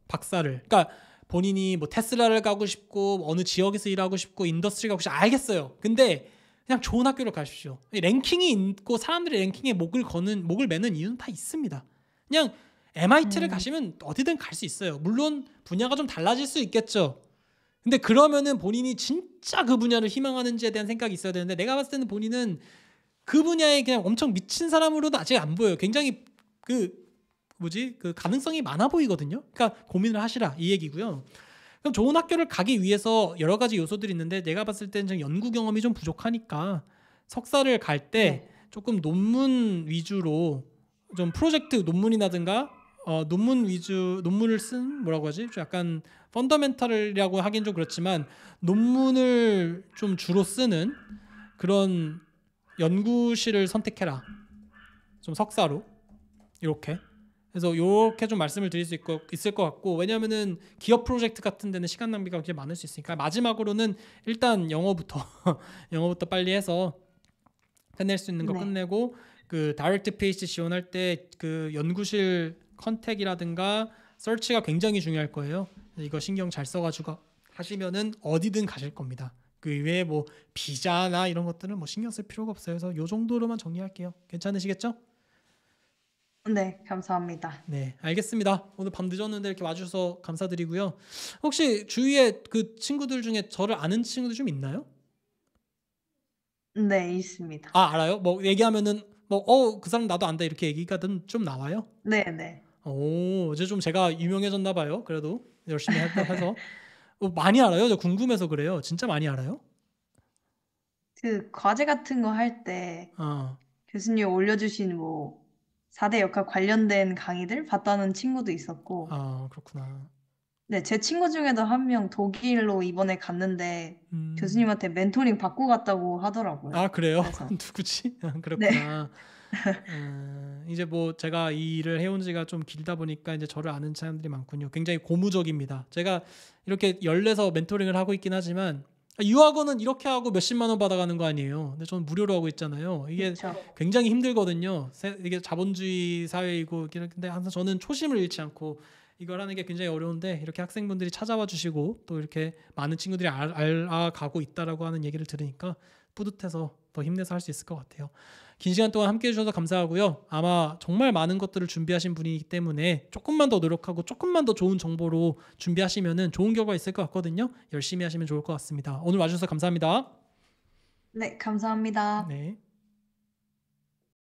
박사를. 그러니까 본인이 뭐 테슬라를 가고 싶고 어느 지역에서 일하고 싶고 인더스트리 가고 싶고 알겠어요. 근데 그냥 좋은 학교를 가십시오. 랭킹이 있고 사람들의 랭킹에 목을 거는 목을 매는 이유는 다 있습니다. 그냥 MIT를 음. 가시면 어디든 갈 수 있어요. 물론 분야가 좀 달라질 수 있겠죠. 근데 그러면은 본인이 진짜 그 분야를 희망하는지에 대한 생각이 있어야 되는데 내가 봤을 때는 본인은 그 분야에 그냥 엄청 미친 사람으로도 아직 안 보여요. 굉장히 그 뭐지 그 가능성이 많아 보이거든요. 그러니까 고민을 하시라 이 얘기고요. 그럼 좋은 학교를 가기 위해서 여러 가지 요소들이 있는데 내가 봤을 때는 연구 경험이 좀 부족하니까 석사를 갈때 네. 조금 논문 위주로 좀 프로젝트 논문이라든가 어, 논문 위주 논문을 쓴 뭐라고 하지? 좀 약간 펀더멘탈이라고 하긴 좀 그렇지만 논문을 좀 주로 쓰는 그런 연구실을 선택해라. 좀 석사로 이렇게 그래서 이렇게 좀 말씀을 드릴 수 있고, 있을 것 같고 왜냐하면은 기업 프로젝트 같은 데는 시간 낭비가 굉장히 많을 수 있으니까 마지막으로는 일단 영어부터 영어부터 빨리 해서 끝낼 수 있는 거 네. 끝내고 그 다이렉트 페이지 지원할 때 그 연구실 컨택이라든가 설치가 굉장히 중요할 거예요. 이거 신경 잘 써가지고 하시면은 어디든 가실 겁니다. 그 외에 뭐 비자나 이런 것들은 뭐 신경 쓸 필요가 없어요. 그래서 요 정도로만 정리할게요. 괜찮으시겠죠? 네, 감사합니다. 네, 알겠습니다. 오늘 밤 늦었는데 이렇게 와주셔서 감사드리고요. 혹시 주위에 그 친구들 중에 저를 아는 친구들 좀 있나요? 네, 있습니다. 아, 알아요? 뭐 얘기하면은 뭐 어, 그 사람 나도 안다 이렇게 얘기가 좀 나와요? 네, 네. 오, 이제 좀 제가 유명해졌나 봐요. 그래도 열심히 해서 어, 많이 알아요. 저 궁금해서 그래요. 진짜 많이 알아요? 그 과제 같은 거 할때 어. 교수님 올려주신 뭐 4대 역학 관련된 강의들 봤다는 친구도 있었고. 아, 그렇구나. 네, 제 친구 중에도 한 명 독일로 이번에 갔는데 음. 교수님한테 멘토링 받고 갔다고 하더라고요. 아, 그래요? 누구지? 아, 네. 그렇구나. 네. 음, 이제 뭐 제가 이 일을 해온 지가 좀 길다 보니까 이제 저를 아는 사람들이 많군요. 굉장히 고무적입니다. 제가 이렇게 열내서 멘토링을 하고 있긴 하지만 아, 유학원은 이렇게 하고 몇십만 원 받아가는 거 아니에요. 근데 저는 무료로 하고 있잖아요. 이게 그쵸. 굉장히 힘들거든요. 이게 자본주의 사회이고 근데 항상 저는 초심을 잃지 않고 이걸 하는 게 굉장히 어려운데 이렇게 학생분들이 찾아와 주시고 또 이렇게 많은 친구들이 알아가고 있다라고 하는 얘기를 들으니까 뿌듯해서 더 힘내서 할 수 있을 것 같아요. 긴 시간 동안 함께 해주셔서 감사하고요. 아마 정말 많은 것들을 준비하신 분이기 때문에 조금만 더 노력하고 조금만 더 좋은 정보로 준비하시면 좋은 결과 있을 것 같거든요. 열심히 하시면 좋을 것 같습니다. 오늘 와주셔서 감사합니다. 네, 감사합니다. 네.